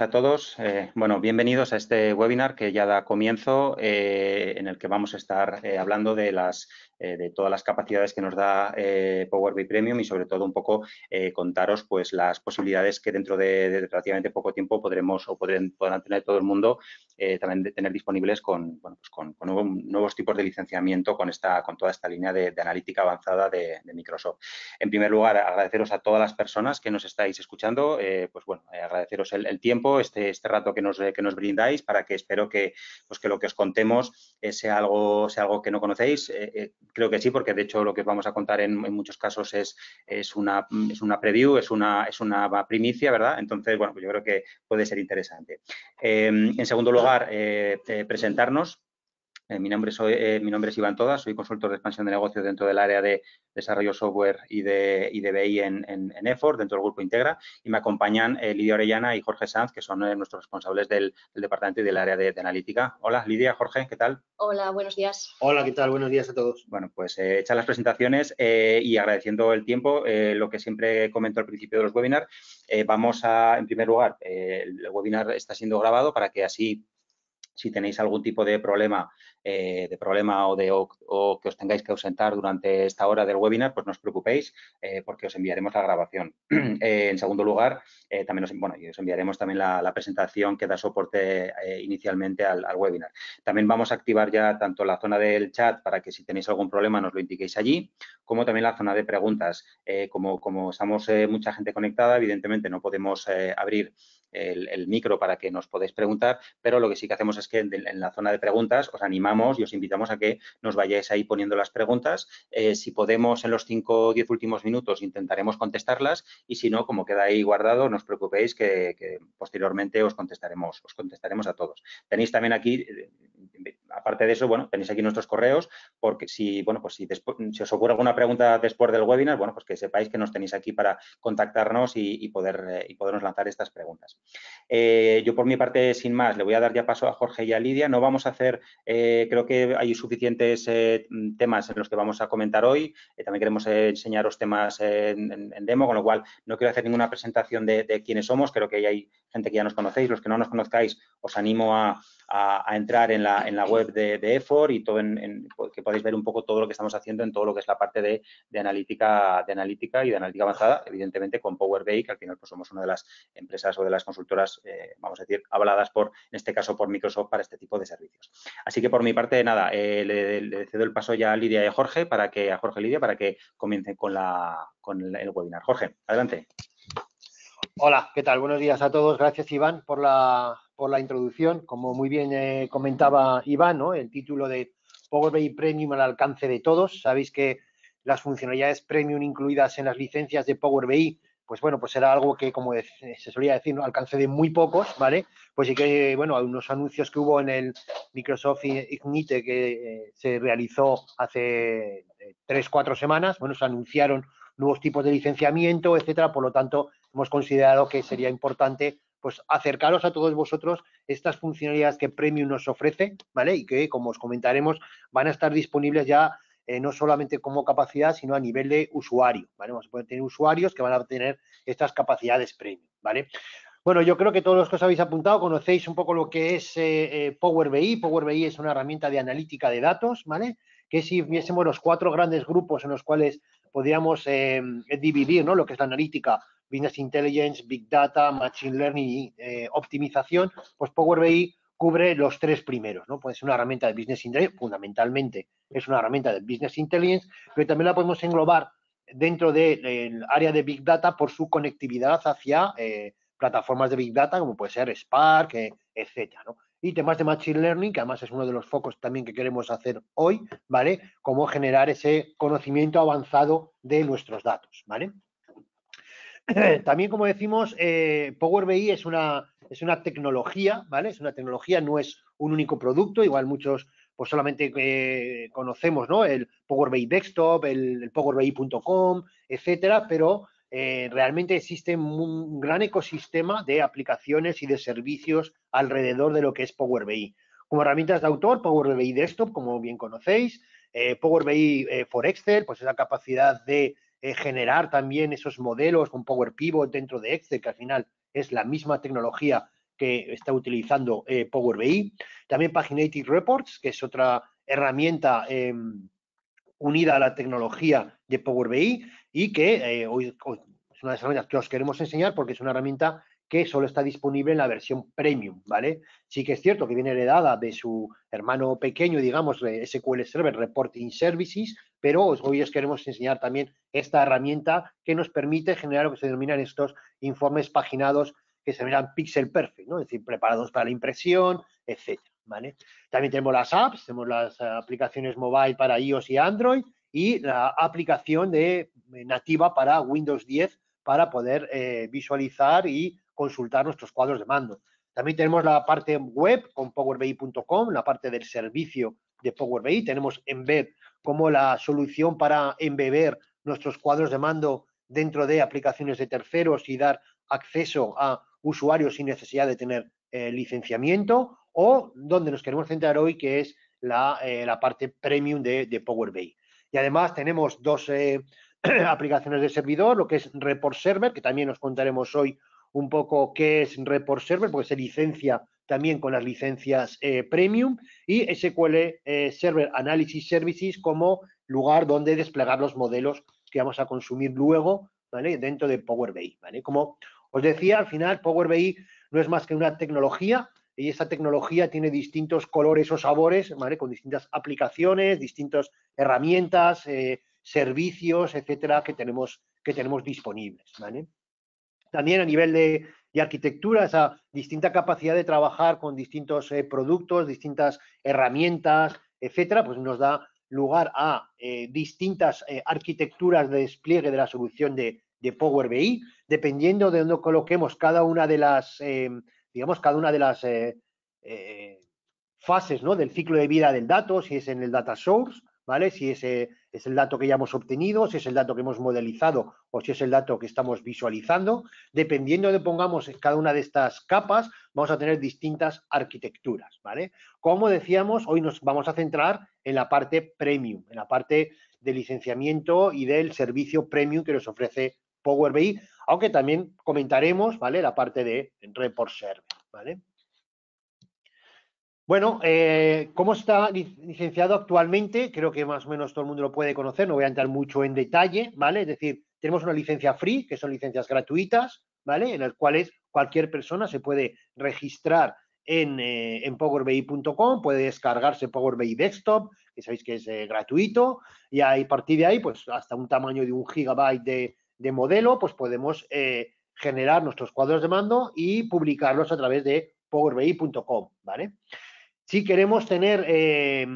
a todos. Eh, bueno, bienvenidos a este webinar que ya da comienzo, eh, en el que vamos a estar eh, hablando de, las, de todas las capacidades que nos da Power BI Premium y sobre todo un poco contaros pues, las posibilidades que dentro de, relativamente poco tiempo podremos o podrán, tener todo el mundo también tener disponibles con, pues con, nuevos tipos de licenciamiento con, esta, con toda esta línea de, analítica avanzada de, Microsoft. En primer lugar, agradeceros a todas las personas que nos estáis escuchando, pues bueno, agradeceros el tiempo este, este rato que nos, que nos brindáis, para que espero que, pues, que lo que os contemos eh, sea, algo, sea algo que no conocéis. Eh, eh, creo que sí, porque de hecho lo que vamos a contar en, en muchos casos es, es, una, es una preview, es una, es una primicia, ¿verdad? Entonces, bueno, pues yo creo que puede ser interesante. en segundo lugar, presentarnos eh, eh, mi, nombre es Iván Todas, soy consultor de expansión de negocios dentro del área de desarrollo software y de, BI en, EFOR, dentro del grupo Integra, y me acompañan eh, Lidia Orellana y Jorge Sanz, que son nuestros responsables del, departamento y del área de, de, analítica. Hola, Lidia, Jorge, ¿qué tal? Hola, buenos días. Hola, ¿qué tal? Buenos días a todos. Bueno, pues hechas las presentaciones y agradeciendo el tiempo, lo que siempre comento al principio de los webinars, vamos a, en primer lugar, el webinar está siendo grabado para que así si tenéis algún tipo de problema, eh, de problema o, que os tengáis que ausentar durante esta hora del webinar, pues no os preocupéis eh, porque os enviaremos la grabación. Eh, en segundo lugar, también os, enviaremos también la, presentación que da soporte inicialmente al, webinar. También vamos a activar ya tanto la zona del chat para que si tenéis algún problema nos lo indiquéis allí, como también la zona de preguntas. como, como estamos mucha gente conectada, evidentemente no podemos abrir el, micro para que nos podáis preguntar, pero lo que sí que hacemos es que en, la zona de preguntas os animamos y os invitamos a que nos vayáis ahí poniendo las preguntas. Eh, si podemos en los cinco o diez últimos minutos intentaremos contestarlas y si no, como queda ahí guardado, no os preocupéis que, que posteriormente os contestaremos, os contestaremos a todos. Tenéis también aquí, eh, aparte de eso, bueno, tenéis aquí nuestros correos, porque si, bueno, pues si, os ocurre alguna pregunta después del webinar, bueno, pues que sepáis que nos tenéis aquí para contactarnos y, poder, eh, y podernos lanzar estas preguntas. Eh, yo por mi parte, sin más, le voy a dar ya paso a Jorge y a Lidia. No vamos a hacer, eh, creo que hay suficientes temas en los que vamos a comentar hoy. también queremos enseñaros temas en, demo, con lo cual no quiero hacer ninguna presentación de quiénes somos. Creo que hay gente que ya nos conocéis. Los que no nos conozcáis, os animo a a, entrar en la, en la, web de, EFOR y todo en, que podáis ver un poco todo lo que estamos haciendo en todo lo que es la parte de, analítica, de analítica y de analítica avanzada, evidentemente con Power BI, que al final pues, somos una de las empresas o de las consultoras, eh, vamos a decir, avaladas por, en este caso, por Microsoft para este tipo de servicios. Así que por mi parte, nada, eh, le, cedo el paso ya a Lidia y a Jorge para que, a Jorge Lidia, para que comiencen con la con el webinar. Jorge, adelante. Hola, ¿qué tal? Buenos días a todos. Gracias, Iván, por la, por la introducción. Como muy bien eh, comentaba Iván, el título de Power BI Premium al alcance de todos. Sabéis que las funcionalidades premium incluidas en las licencias de Power BI, pues bueno, pues era algo que, como se solía decir, alcance de muy pocos, ¿vale? Pues sí que, bueno, unos anuncios que hubo en el Microsoft Ignite que eh, se realizó hace eh, tres, cuatro semanas, bueno, se anunciaron nuevos tipos de licenciamiento, etcétera. Por lo tanto, hemos considerado que sería importante pues acercaros a todos vosotros estas funcionalidades que Premium nos ofrece, ¿vale? Y que, como os comentaremos, van a estar disponibles ya eh, no solamente como capacidad, sino a nivel de usuario. ¿vale? Vamos a poder tener usuarios que van a tener estas capacidades premium. ¿vale? Bueno, yo creo que todos los que os habéis apuntado conocéis un poco lo que es eh, eh, Power BI. Power BI es una herramienta de analítica de datos, ¿vale? Que si viésemos los cuatro grandes grupos en los cuales podríamos eh, dividir lo que es la analítica, Business Intelligence, Big Data, Machine Learning y eh, optimización, pues Power BI cubre los tres primeros, ¿no? Puede ser una herramienta de Business Intelligence, fundamentalmente es una herramienta de Business Intelligence, pero también la podemos englobar dentro del área de Big Data por su conectividad hacia eh, plataformas de Big Data, como puede ser Spark, etcétera, ¿no? y temas de Machine Learning, que además es uno de los focos también que queremos hacer hoy, ¿vale? Cómo generar ese conocimiento avanzado de nuestros datos, ¿vale? También, como decimos, eh, Power BI es una, es una tecnología, ¿vale? Es una tecnología, no es un único producto, igual muchos pues solamente eh, conocemos, ¿no? El Power BI Desktop, el, el Power BI.com, etcétera, pero eh, realmente existe un gran ecosistema de aplicaciones y de servicios alrededor de lo que es Power BI. Como herramientas de autor, Power BI Desktop, como bien conocéis, eh, Power BI eh, for Excel, pues es la capacidad de generar también esos modelos con Power Pivot dentro de Excel, que al final es la misma tecnología que está utilizando Power BI. También Paginated Reports, que es otra herramienta em, unida a la tecnología de Power BI y que eh, hoy, es una de las herramientas que os queremos enseñar porque es una herramienta que solo está disponible en la versión premium, ¿vale? Sí que es cierto que viene heredada de su hermano pequeño, digamos, SQL Server Reporting Services, pero hoy os queremos enseñar también esta herramienta que nos permite generar lo que se denominan estos informes paginados que se denominan pixel perfect, ¿no? Es decir, preparados para la impresión, etcétera, ¿vale? También tenemos las apps, tenemos las eh, aplicaciones mobile para iOS y Android, y la aplicación de, eh, nativa para Windows 10 para poder eh, visualizar y consultar nuestros cuadros de mando. También tenemos la parte web con powerbi.com, la parte del servicio de Power BI. Tenemos Embed como la solución para embeber nuestros cuadros de mando dentro de aplicaciones de terceros y dar acceso a usuarios sin necesidad de tener eh, licenciamiento o donde nos queremos centrar hoy, que es la, parte premium de, de Power BI. Y además tenemos dos eh, aplicaciones de servidor, lo que es Report Server, que también os contaremos hoy un poco qué es Report Server, porque se licencia también con las licencias eh, Premium, y SQL eh, Server Analysis Services como lugar donde desplegar los modelos que vamos a consumir luego dentro de Power BI. ¿vale? Como os decía, al final Power BI no es más que una tecnología y esta tecnología tiene distintos colores o sabores, Con distintas aplicaciones, distintas herramientas, eh, servicios, etcétera, que tenemos, que tenemos disponibles, También a nivel de, arquitectura, esa distinta capacidad de trabajar con distintos eh, productos, distintas herramientas, etcétera, pues nos da lugar a eh, distintas arquitecturas de despliegue de la solución de, Power BI, dependiendo de dónde coloquemos cada una de las, em, digamos, cada una de las eh, eh, fases del ciclo de vida del dato, si es en el data source, ¿vale? Si ese eh, es el dato que ya hemos obtenido, si es el dato que hemos modelizado o si es el dato que estamos visualizando. Dependiendo de pongamos cada una de estas capas, vamos a tener distintas arquitecturas, ¿vale? Como decíamos, hoy nos vamos a centrar en la parte premium, en la parte de licenciamiento y del servicio premium que nos ofrece Power BI, aunque también comentaremos, ¿vale? La parte de report server, ¿vale? Bueno, eh, ¿cómo está licenciado actualmente? Creo que más o menos todo el mundo lo puede conocer, no voy a entrar mucho en detalle, ¿vale? Es decir, tenemos una licencia free, que son licencias gratuitas, ¿vale? En las cuales cualquier persona se puede registrar en, eh, powerbi.com, puede descargarse Power BI Desktop, que sabéis que es eh, gratuito, y a partir de ahí, pues hasta un tamaño de un gigabyte de, de modelo, pues podemos eh, generar nuestros cuadros de mando y publicarlos a través de powerbi.com, ¿vale? Si queremos tener eh,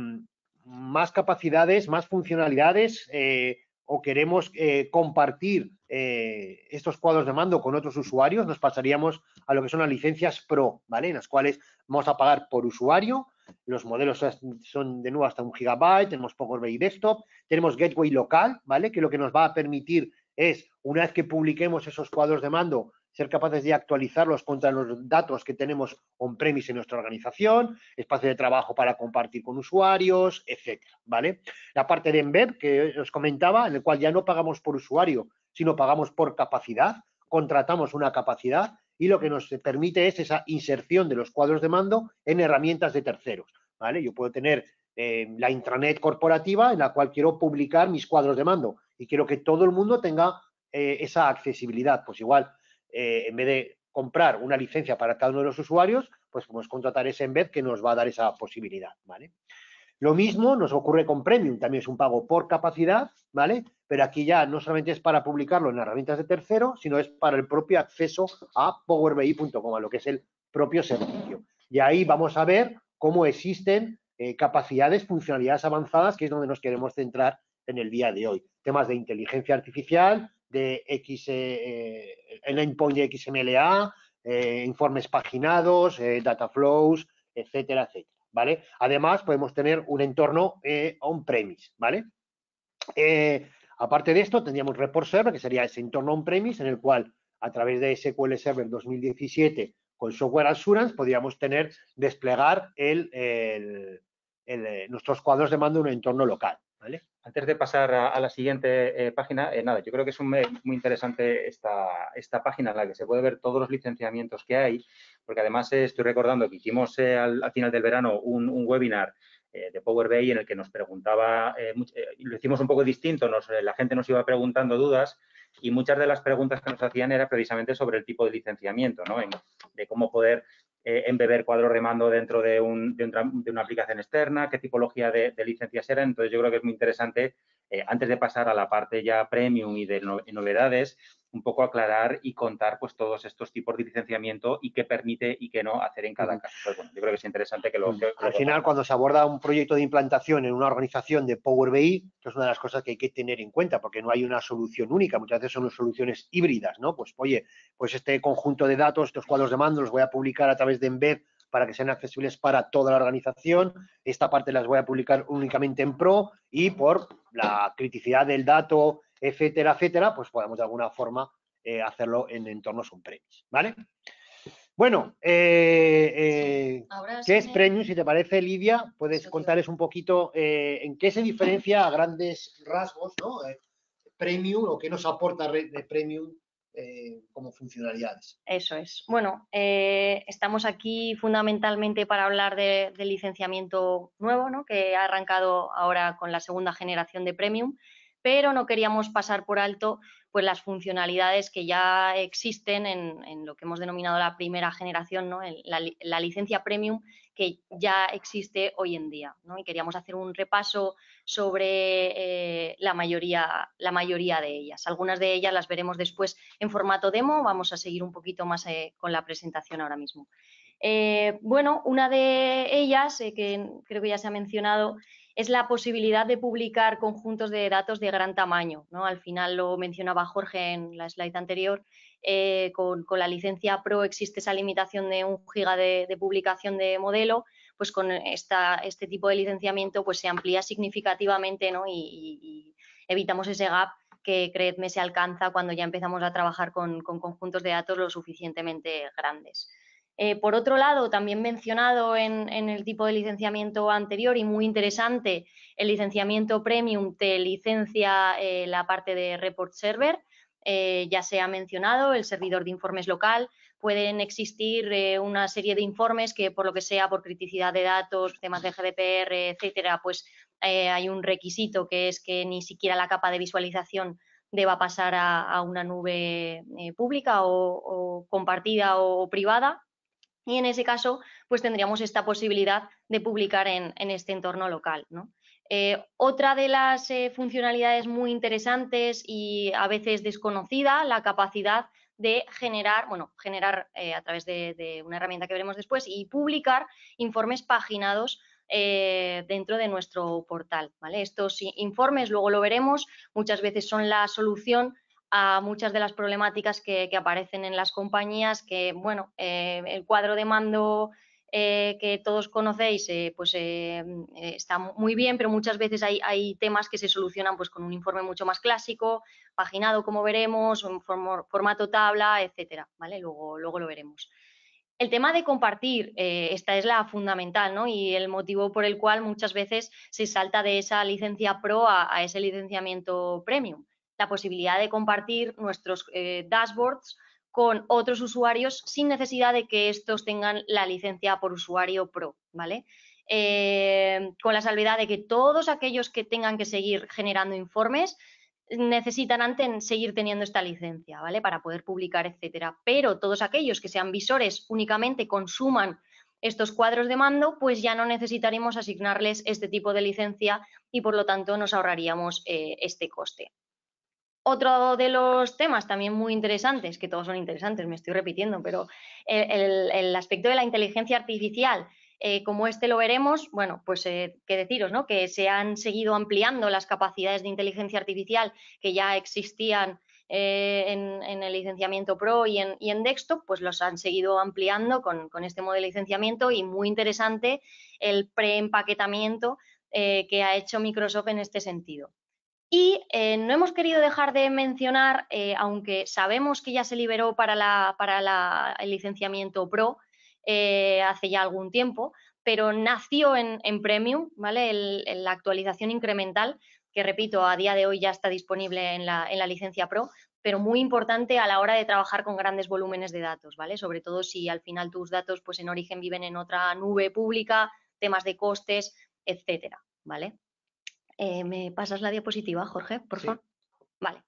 más capacidades, más funcionalidades eh, o queremos compartir estos cuadros de mando con otros usuarios, nos pasaríamos a lo que son las licencias pro, ¿vale? En las cuales vamos a pagar por usuario, los modelos son de nuevo hasta un gigabyte, tenemos Power Desktop, tenemos Gateway local, ¿vale? Que lo que nos va a permitir es, una vez que publiquemos esos cuadros de mando, ser capaces de actualizarlos contra los datos que tenemos on-premise en nuestra organización, espacio de trabajo para compartir con usuarios, etcétera, ¿vale? La parte de Embed que os comentaba, en el cual ya no pagamos por usuario, sino pagamos por capacidad, contratamos una capacidad y lo que nos permite es esa inserción de los cuadros de mando en herramientas de terceros, ¿vale? Yo puedo tener eh, la intranet corporativa en la cual quiero publicar mis cuadros de mando, y quiero que todo el mundo tenga eh, esa accesibilidad. Pues igual, eh, en vez de comprar una licencia para cada uno de los usuarios, pues podemos contratar ese vez que nos va a dar esa posibilidad, ¿vale? Lo mismo nos ocurre con Premium, también es un pago por capacidad, ¿vale? Pero aquí ya no solamente es para publicarlo en herramientas de tercero, sino es para el propio acceso a powerbi.com, a lo que es el propio servicio. Y ahí vamos a ver cómo existen eh, capacidades, funcionalidades avanzadas, que es donde nos queremos centrar en el día de hoy. Temas de inteligencia artificial, de X, eh, eh el endpoint de XMLA, eh, informes paginados, eh, data flows, etcétera, etcétera. ¿Vale? Además, podemos tener un entorno on-premise, ¿vale? aparte de esto, tendríamos Report Server, que sería ese entorno on-premise, en el cual a través de SQL Server 2017 con Software Assurance podríamos tener, desplegar nuestros cuadros de mando en un entorno local. ¿vale? Antes de pasar a, la siguiente eh, página, eh, nada, yo creo que es muy interesante esta, página en la que se puede ver todos los licenciamientos que hay, porque además eh, estoy recordando que hicimos al, final del verano un, webinar de Power BI en el que nos preguntaba, lo hicimos un poco distinto, la gente nos iba preguntando dudas y muchas de las preguntas que nos hacían era precisamente sobre el tipo de licenciamiento, ¿no? de cómo poder eh, en embeber cuadro remando dentro de, una aplicación externa, qué tipología de, licencias eran. Entonces, yo creo que es muy interesante, eh, antes de pasar a la parte ya premium y de novedades, un poco aclarar y contar pues todos estos tipos de licenciamiento y qué permite y qué no hacer en cada caso. yo creo que es interesante que lo... Al final, cuando se aborda un proyecto de implantación en una organización de Power BI, esto es una de las cosas que hay que tener en cuenta, porque no hay una solución única, muchas veces son soluciones híbridas, ¿no? Pues, oye, pues este conjunto de datos, estos cuadros de mando, los voy a publicar a través de Embed para que sean accesibles para toda la organización. Esta parte las voy a publicar únicamente en Pro y por la criticidad del dato, etcétera, etcétera, pues podemos de alguna forma eh, hacerlo en entornos on premise, ¿vale? Bueno, eh, eh, ¿qué es Premium? Si te parece, Lidia, puedes contarles un poquito en qué se diferencia a grandes rasgos, ¿no? Premium o qué nos aporta de Premium como funcionalidades. Eso es. Bueno, estamos aquí fundamentalmente para hablar de, licenciamiento nuevo, ¿no? que ha arrancado ahora con la segunda generación de Premium, pero no queríamos pasar por alto pues, las funcionalidades que ya existen en, lo que hemos denominado la primera generación, la, licencia premium que ya existe hoy en día. Y queríamos hacer un repaso sobre eh, la, mayoría, la mayoría de ellas. Algunas de ellas las veremos después en formato demo, vamos a seguir un poquito más eh, con la presentación ahora mismo. Eh, bueno, una de ellas, que creo que ya se ha mencionado, es la posibilidad de publicar conjuntos de datos de gran tamaño. ¿no? Al final lo mencionaba Jorge en la slide anterior, eh, con, la licencia Pro existe esa limitación de un giga de, publicación de modelo, pues con este tipo de licenciamiento pues se amplía significativamente ¿no? y, evitamos ese gap que creedme se alcanza cuando ya empezamos a trabajar con conjuntos de datos lo suficientemente grandes. Eh, por otro lado, también mencionado en, el tipo de licenciamiento anterior y muy interesante, el licenciamiento premium te licencia eh, la parte de report server, eh, ya se ha mencionado, el servidor de informes local, pueden existir una serie de informes que por lo que sea, por criticidad de datos, temas de GDPR, etcétera, pues hay un requisito que es que ni siquiera la capa de visualización deba pasar a, una nube pública o compartida o privada. Y en ese caso, pues tendríamos esta posibilidad de publicar en, este entorno local. Eh, otra de las eh, funcionalidades muy interesantes y a veces desconocida, la capacidad de generar, bueno, generar eh, a través de, una herramienta que veremos después y publicar informes paginados dentro de nuestro portal. ¿vale? Estos informes, luego lo veremos, muchas veces son la solución a muchas de las problemáticas que, aparecen en las compañías, que, bueno, eh, el cuadro de mando eh, que todos conocéis, eh, pues está muy bien, pero muchas veces hay, temas que se solucionan pues con un informe mucho más clásico, paginado, como veremos, en formato tabla, etcétera, ¿vale? Luego, luego lo veremos. El tema de compartir, esta es la fundamental, ¿no? Y el motivo por el cual muchas veces se salta de esa licencia pro a ese licenciamiento premium la posibilidad de compartir nuestros eh, dashboards con otros usuarios sin necesidad de que estos tengan la licencia por usuario pro, ¿vale? Eh, con la salvedad de que todos aquellos que tengan que seguir generando informes necesitan seguir teniendo esta licencia, ¿vale? Para poder publicar, etcétera. Pero todos aquellos que sean visores únicamente consuman estos cuadros de mando, pues ya no necesitaremos asignarles este tipo de licencia y por lo tanto nos ahorraríamos eh, este coste. Otro de los temas también muy interesantes, que todos son interesantes, me estoy repitiendo, pero el, aspecto de la inteligencia artificial, eh, como este lo veremos, bueno, pues eh, que deciros, ¿no? Que se han seguido ampliando las capacidades de inteligencia artificial que ya existían eh, en, el licenciamiento Pro y en, Desktop, pues los han seguido ampliando con, este modelo de licenciamiento y muy interesante el preempaquetamiento que ha hecho Microsoft en este sentido. Y eh, no hemos querido dejar de mencionar, eh, aunque sabemos que ya se liberó para, la, para el licenciamiento PRO eh, hace ya algún tiempo, pero nació en, Premium, ¿vale? la actualización incremental, que repito, a día de hoy ya está disponible en la, en la, licencia PRO, pero muy importante a la hora de trabajar con grandes volúmenes de datos, ¿vale? Sobre todo si al final tus datos pues en origen viven en otra nube pública, temas de costes, etcétera, ¿vale? Eh, ¿Me pasas la diapositiva, Jorge, por favor? Vale.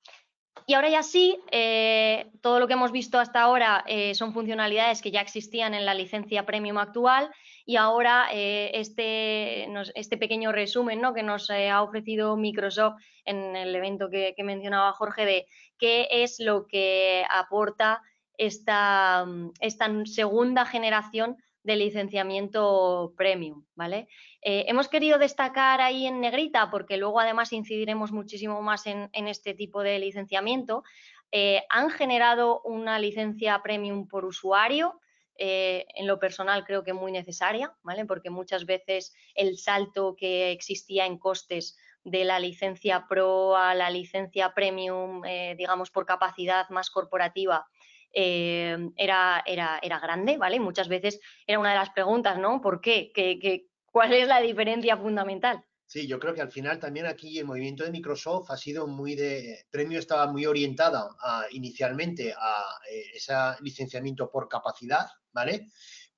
Y ahora ya sí, eh, todo lo que hemos visto hasta ahora eh, son funcionalidades que ya existían en la licencia premium actual y ahora este, este, pequeño resumen que nos ha ofrecido Microsoft en el evento que, mencionaba Jorge de qué es lo que aporta esta, mm, esta segunda generación de licenciamiento premium, ¿vale? Eh, hemos querido destacar ahí en negrita, porque luego además incidiremos muchísimo más en, este tipo de licenciamiento, eh, han generado una licencia premium por usuario, eh, en lo personal creo que muy necesaria, ¿vale? Porque muchas veces el salto que existía en costes de la licencia pro a la licencia premium, digamos, por capacidad más corporativa, era, era, era grande, ¿vale? Muchas veces era una de las preguntas, ¿no? ¿Por qué? ¿Qué, qué, ¿Cuál es la diferencia fundamental? Sí, yo creo que al final también aquí el movimiento de Microsoft ha sido muy de... Premio estaba muy orientada inicialmente a eh, ese licenciamiento por capacidad, ¿vale?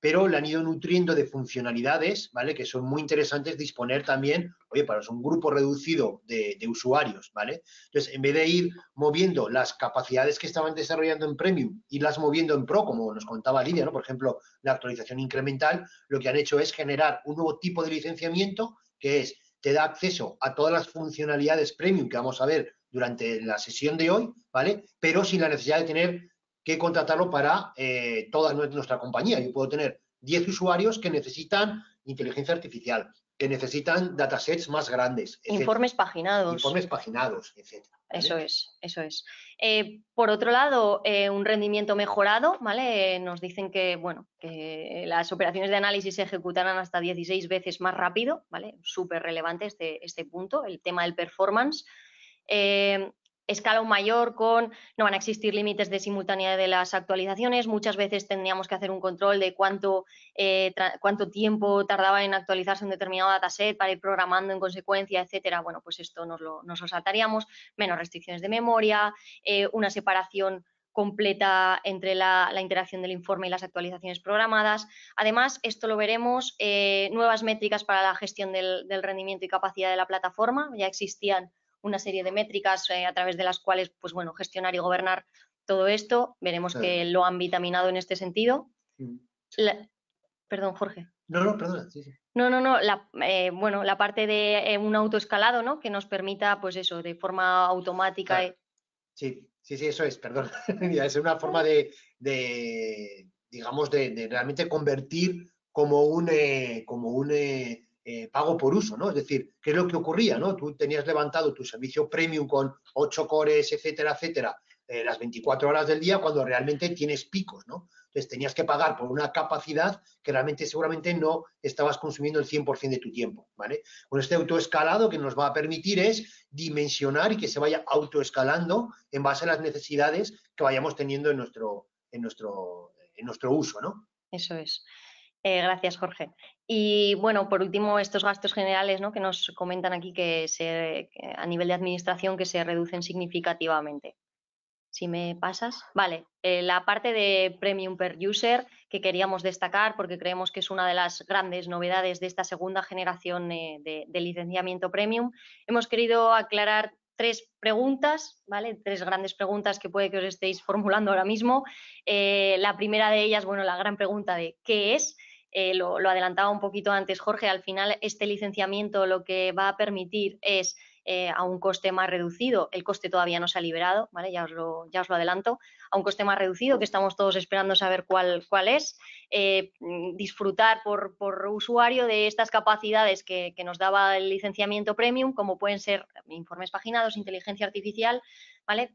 pero le han ido nutriendo de funcionalidades, ¿vale? Que son muy interesantes disponer también, oye, para un grupo reducido de, usuarios, ¿vale? Entonces, en vez de ir moviendo las capacidades que estaban desarrollando en Premium y las moviendo en Pro, como nos contaba Lidia, ¿no? Por ejemplo, la actualización incremental, lo que han hecho es generar un nuevo tipo de licenciamiento que es, te da acceso a todas las funcionalidades Premium que vamos a ver durante la sesión de hoy, ¿vale? Pero sin la necesidad de tener que contratarlo para eh, toda nuestra compañía. Yo puedo tener 10 usuarios que necesitan inteligencia artificial, que necesitan datasets más grandes. Informes paginados. Informes paginados, etc. Eso es, eso es. Eh, por otro lado, eh, un rendimiento mejorado, ¿vale? nos dicen que, bueno, que las operaciones de análisis se ejecutarán hasta 16 veces más rápido, ¿vale? Súper relevante este, este punto, el tema del performance escala mayor con no van a existir límites de simultaneidad de las actualizaciones. Muchas veces tendríamos que hacer un control de cuánto, eh, cuánto tiempo tardaba en actualizarse un determinado dataset para ir programando en consecuencia, etcétera. Bueno, pues esto nos lo, nos saltaríamos. Menos restricciones de memoria, eh, una separación completa entre la, interacción del informe y las actualizaciones programadas. Además, esto lo veremos, eh, nuevas métricas para la gestión del rendimiento y capacidad de la plataforma. Ya existían una serie de métricas eh, a través de las cuales, pues bueno, gestionar y gobernar todo esto. Veremos que lo han vitaminado en este sentido. Perdón, Jorge. No, no, perdona. No, no, no. Eh, bueno, la parte de eh, un autoescalado, ¿no? Que nos permita, pues eso, de forma automática. Sí, sí, sí, eso es, perdón. es una forma de, digamos, de, de, realmente convertir como un, como un eh, pago por uso, ¿no? Es decir, ¿qué es lo que ocurría, no? Tú tenías levantado tu servicio premium con 8 cores, etcétera, etcétera, eh, las 24 horas del día cuando realmente tienes picos, ¿no? Entonces tenías que pagar por una capacidad que realmente seguramente no estabas consumiendo el 100% de tu tiempo, ¿vale? Con este autoescalado que nos va a permitir es dimensionar y que se vaya autoescalando en base a las necesidades que vayamos teniendo en nuestro, en nuestro, en nuestro uso, ¿no? Eso es. Eh, gracias, Jorge. Y bueno, por último, estos gastos generales ¿no? que nos comentan aquí que, a nivel de administración que se reducen significativamente. Si me pasas. Vale, eh, la parte de premium per user que queríamos destacar porque creemos que es una de las grandes novedades de esta segunda generación eh, de, licenciamiento premium. Hemos querido aclarar tres preguntas, ¿vale? Tres grandes preguntas que puede que os estéis formulando ahora mismo. la primera de ellas, bueno, la gran pregunta de ¿qué es? Eh, lo, adelantaba un poquito antes Jorge, al final este licenciamiento lo que va a permitir es eh, a un coste más reducido, el coste todavía no se ha liberado, ¿vale? ya, os lo, ya os lo adelanto, a un coste más reducido que estamos todos esperando saber cuál, cuál es, eh, mm, disfrutar por, usuario de estas capacidades que, que, nos daba el licenciamiento premium, como pueden ser informes paginados, inteligencia artificial, ¿vale?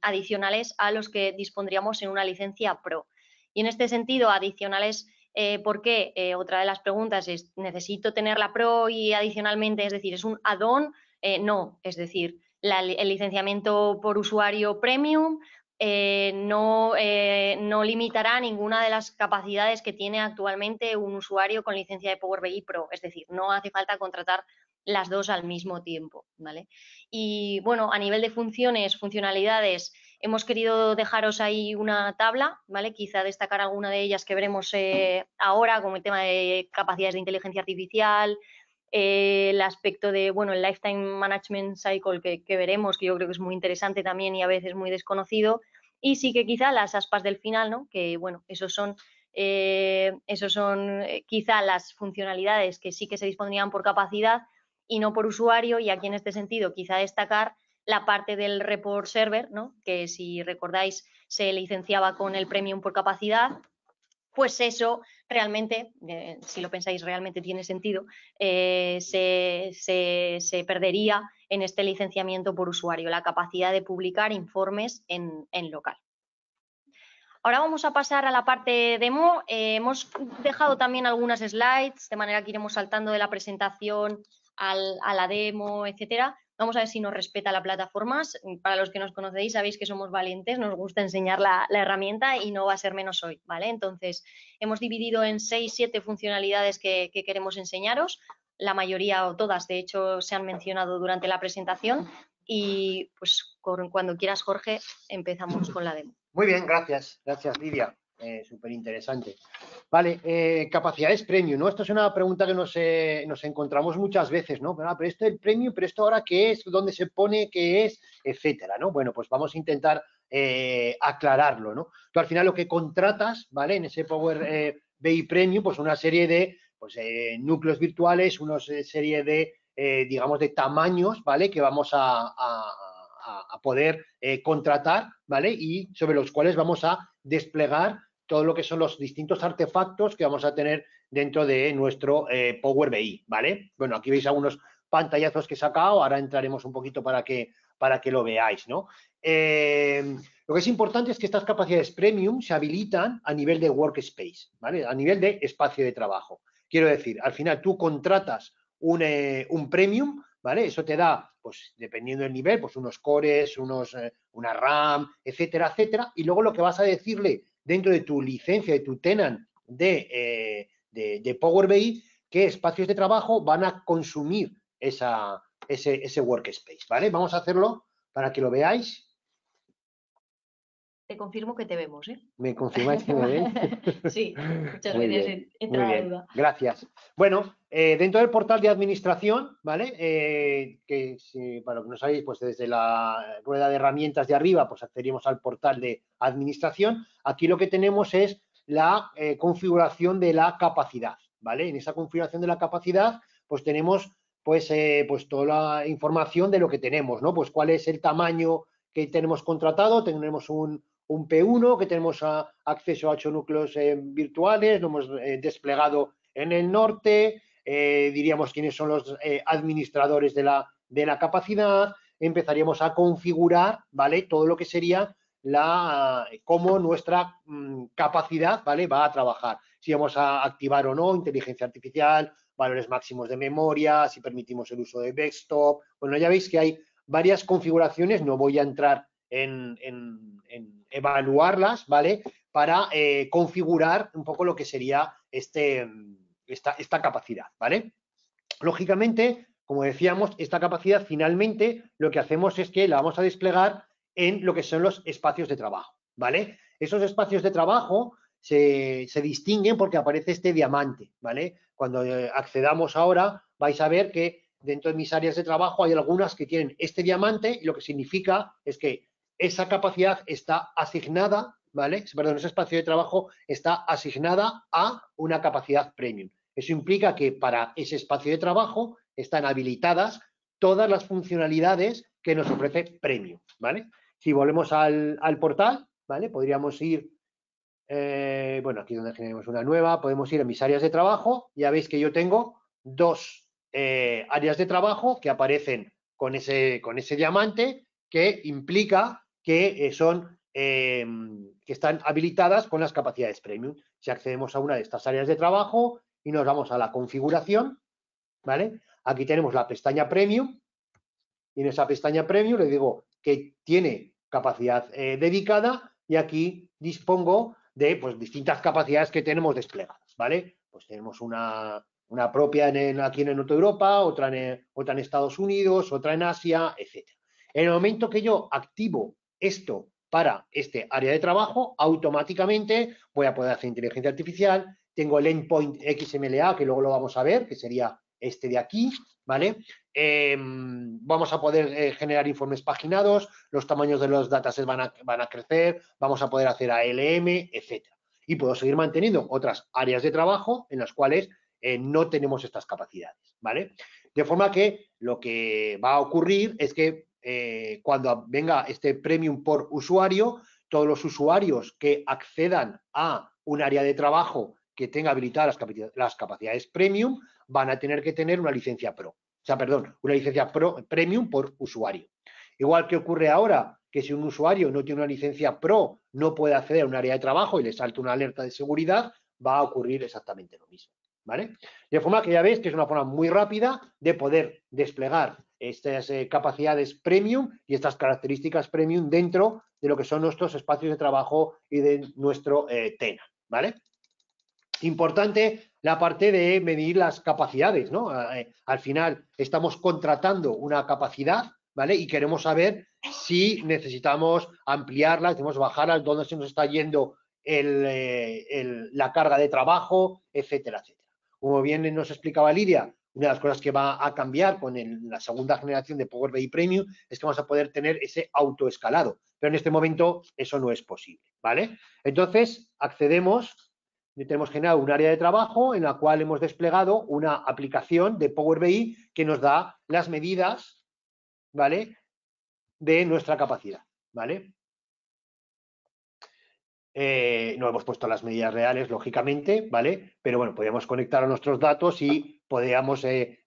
adicionales a los que dispondríamos en una licencia pro. Y en este sentido, adicionales eh, ¿Por qué? Eh, otra de las preguntas es, ¿necesito tener la PRO y adicionalmente, es decir, es un add-on? Eh, no, es decir, el licenciamiento por usuario premium no, limitará ninguna de las capacidades que tiene actualmente un usuario con licencia de Power BI Pro, es decir, no hace falta contratar las dos al mismo tiempo, Y bueno, a nivel de funciones, funcionalidades, Hemos querido dejaros ahí una tabla, ¿vale? Quizá destacar alguna de ellas que veremos eh, ahora, como el tema de capacidades de inteligencia artificial, eh, el aspecto de, bueno, el Lifetime Management Cycle que, veremos, que yo creo que es muy interesante también y a veces muy desconocido. Y sí que quizá las aspas del final, ¿no? Que, bueno, esos son... Eh, esos son quizá las funcionalidades que sí que se dispondrían por capacidad, y no por usuario y aquí en este sentido quizá destacar la parte del report server, ¿no? que si recordáis se licenciaba con el premium por capacidad, pues eso realmente, eh, si lo pensáis realmente tiene sentido, eh, se, perdería en este licenciamiento por usuario, la capacidad de publicar informes en, local. Ahora vamos a pasar a la parte demo. Eh, hemos dejado también algunas slides, de manera que iremos saltando de la presentación a la demo, etcétera, Vamos a ver si nos respeta la plataforma. Mm, para los que nos conocéis, sabéis que somos valientes, nos gusta enseñar la, herramienta y no va a ser menos hoy, ¿vale? Entonces, hemos dividido en seis, siete funcionalidades que, que queremos enseñaros. La mayoría o todas, de hecho, se han mencionado durante la presentación. Y pues cuando quieras, Jorge, empezamos con la demo. Muy bien, gracias. Gracias, Lidia. Eh, Súper interesante. Vale, eh, capacidades premium, ¿no? Esta es una pregunta que nos, eh, nos encontramos muchas veces, ¿no? Pero, ah, esto es el premium, pero esto ahora qué es, dónde se pone, qué es, etcétera, ¿no? Bueno, pues vamos a intentar aclararlo, ¿no? Tú al final lo que contratas, ¿vale? En ese Power BI Premium, pues una serie de pues, núcleos virtuales, una serie de, digamos, de tamaños, ¿vale? Que vamos a, poder contratar, ¿vale? Y sobre los cuales vamos a desplegar todo lo que son los distintos artefactos que vamos a tener dentro de nuestro eh, Power BI, ¿vale? Bueno, aquí veis algunos pantallazos que he sacado, ahora entraremos un poquito para que, para que lo veáis, ¿no? Eh, lo que es importante es que estas capacidades premium se habilitan a nivel de workspace, ¿vale? A nivel de espacio de trabajo. Quiero decir, al final tú contratas un, eh, premium, ¿vale? Eso te da, pues dependiendo del nivel, pues unos cores, unos, una RAM, etcétera, etcétera. Y luego lo que vas a decirle dentro de tu licencia, de tu tenant de, eh, Power BI, qué espacios de trabajo van a consumir esa, ese, workspace, ¿vale? Vamos a hacerlo para que lo veáis. Te confirmo que te vemos, ¿eh? ¿Me confirmáis que me ven? sí, muchas gracias. Gracias. Bueno, eh, dentro del portal de administración, ¿vale? Eh, que si, para lo que no sabéis, pues desde la rueda de herramientas de arriba, pues accederíamos al portal de administración. Aquí lo que tenemos es la eh, configuración de la capacidad, ¿vale? En esa configuración de la capacidad, pues tenemos pues, pues toda la información de lo que tenemos, ¿no? Pues cuál es el tamaño que tenemos contratado, tenemos un, P1, que tenemos ah, acceso a ocho núcleos virtuales, lo hemos desplegado en el norte, eh, diríamos quiénes son los eh, administradores de la, de la capacidad, empezaríamos a configurar, ¿vale? Todo lo que sería la cómo nuestra mm, capacidad, ¿vale? Va a trabajar. Si vamos a activar o no inteligencia artificial, valores máximos de memoria, si permitimos el uso de desktop. Bueno, ya veis que hay varias configuraciones, no voy a entrar en, evaluarlas, ¿vale? Para eh, configurar un poco lo que sería este mm, esta, capacidad, ¿vale? Lógicamente, como decíamos, esta capacidad finalmente lo que hacemos es que la vamos a desplegar en lo que son los espacios de trabajo, ¿vale? Esos espacios de trabajo se, se, distinguen porque aparece este diamante, ¿vale? Cuando eh, accedamos ahora vais a ver que dentro de mis áreas de trabajo hay algunas que tienen este diamante y lo que significa es que esa capacidad está asignada ¿vale? Perdón, ese espacio de trabajo está asignada a una capacidad premium. Eso implica que para ese espacio de trabajo están habilitadas todas las funcionalidades que nos ofrece premium, ¿vale? Si volvemos al, portal, ¿vale? Podríamos ir, eh, bueno, aquí donde generamos una nueva, podemos ir a mis áreas de trabajo, ya veis que yo tengo dos eh, áreas de trabajo que aparecen con ese, con ese diamante que implica que eh, son Em, que están habilitadas con las capacidades premium. Si accedemos a una de estas áreas de trabajo y nos vamos a la configuración, ¿vale? Aquí tenemos la pestaña premium y en esa pestaña premium le digo que tiene capacidad eh, dedicada y aquí dispongo de pues, distintas capacidades que tenemos desplegadas, ¿vale? Pues tenemos una, propia en, en, aquí en Norte Europa, otra otra en Estados Unidos, otra en Asia, etc. En el momento que yo activo esto para este área de trabajo, automáticamente voy a poder hacer inteligencia artificial, tengo el endpoint XMLA, que luego lo vamos a ver, que sería este de aquí, ¿vale? Em, vamos a poder eh, generar informes paginados, los tamaños de los datasets van a, van a crecer, vamos a poder hacer ALM, etcétera. Y puedo seguir manteniendo otras áreas de trabajo en las cuales eh, no tenemos estas capacidades, ¿vale? De forma que lo que va a ocurrir es que eh, cuando venga este premium por usuario, todos los usuarios que accedan a un área de trabajo que tenga habilitadas las, capacidades premium van a tener que tener una licencia pro. O sea, perdón, una licencia premium por usuario. Igual que ocurre ahora, que si un usuario no tiene una licencia pro, no puede acceder a un área de trabajo y le salta una alerta de seguridad, va a ocurrir exactamente lo mismo. ¿Vale? De forma que ya veis que es una forma muy rápida de poder desplegar estas eh, capacidades premium y estas características premium dentro de lo que son nuestros espacios de trabajo y de nuestro eh, TENA, ¿vale? Importante la parte de medir las capacidades, ¿no? Eh, al final estamos contratando una capacidad, ¿vale? Y queremos saber si necesitamos ampliarla, necesitamos bajarla, dónde se nos está yendo la carga de trabajo, etcétera, etcétera. Como bien nos explicaba Lidia, una de las cosas que va a cambiar con la segunda generación de Power BI Premium es que vamos a poder tener ese autoescalado, pero en este momento eso no es posible, ¿vale? Entonces, accedemos, y tenemos generado un área de trabajo en la cual hemos desplegado una aplicación de Power BI que nos da las medidas, ¿vale?, de nuestra capacidad, ¿vale? Eh, no hemos puesto las medidas reales, lógicamente, ¿vale? Pero bueno, podríamos conectar a nuestros datos y podíamos eh,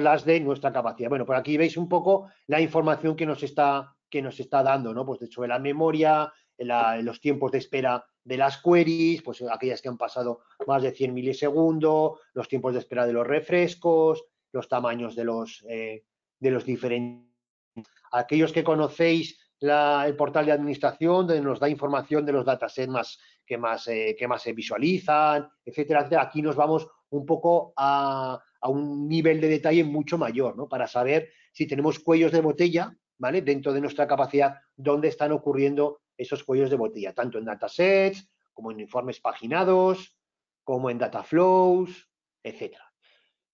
las de nuestra capacidad. Bueno, por aquí veis un poco la información que nos está, que nos está dando, ¿no? Pues de de la memoria, la, los tiempos de espera de las queries, pues aquellas que han pasado más de 100 milisegundos, los tiempos de espera de los refrescos, los tamaños de los, eh, de los diferentes. Aquellos que conocéis el portal de administración, donde nos da información de los datasets más, que, más, eh, que más se visualizan, etcétera, etcétera, aquí nos vamos un poco a, un nivel de detalle mucho mayor, ¿no? Para saber si tenemos cuellos de botella, ¿vale? Dentro de nuestra capacidad, dónde están ocurriendo esos cuellos de botella, tanto en datasets, como en informes paginados, como en data flows, etcétera.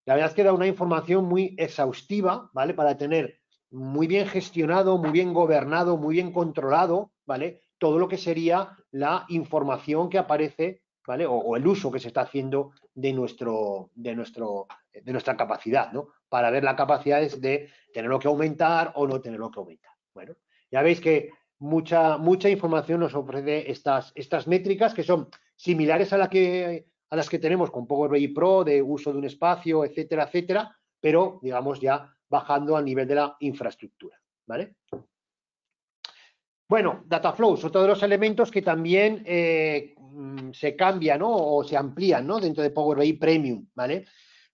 La verdad es que da una información muy exhaustiva, ¿vale? Para tener muy bien gestionado, muy bien gobernado, muy bien controlado, ¿vale? Todo lo que sería la información que aparece o, el uso que se está haciendo de, nuestro, nuestro, de nuestra capacidad, ¿no? Para ver las capacidades de tenerlo que aumentar o no tenerlo que aumentar. Bueno, ya veis que mucha, mucha información nos ofrece estas, métricas que son similares a, a las que tenemos con Power BI Pro, de uso de un espacio, etcétera, etcétera, pero, digamos, ya bajando al nivel de la infraestructura, ¿vale? Bueno, Dataflows es otro de los elementos que también eh, mm, se cambian o se amplían dentro de Power BI Premium. ¿vale?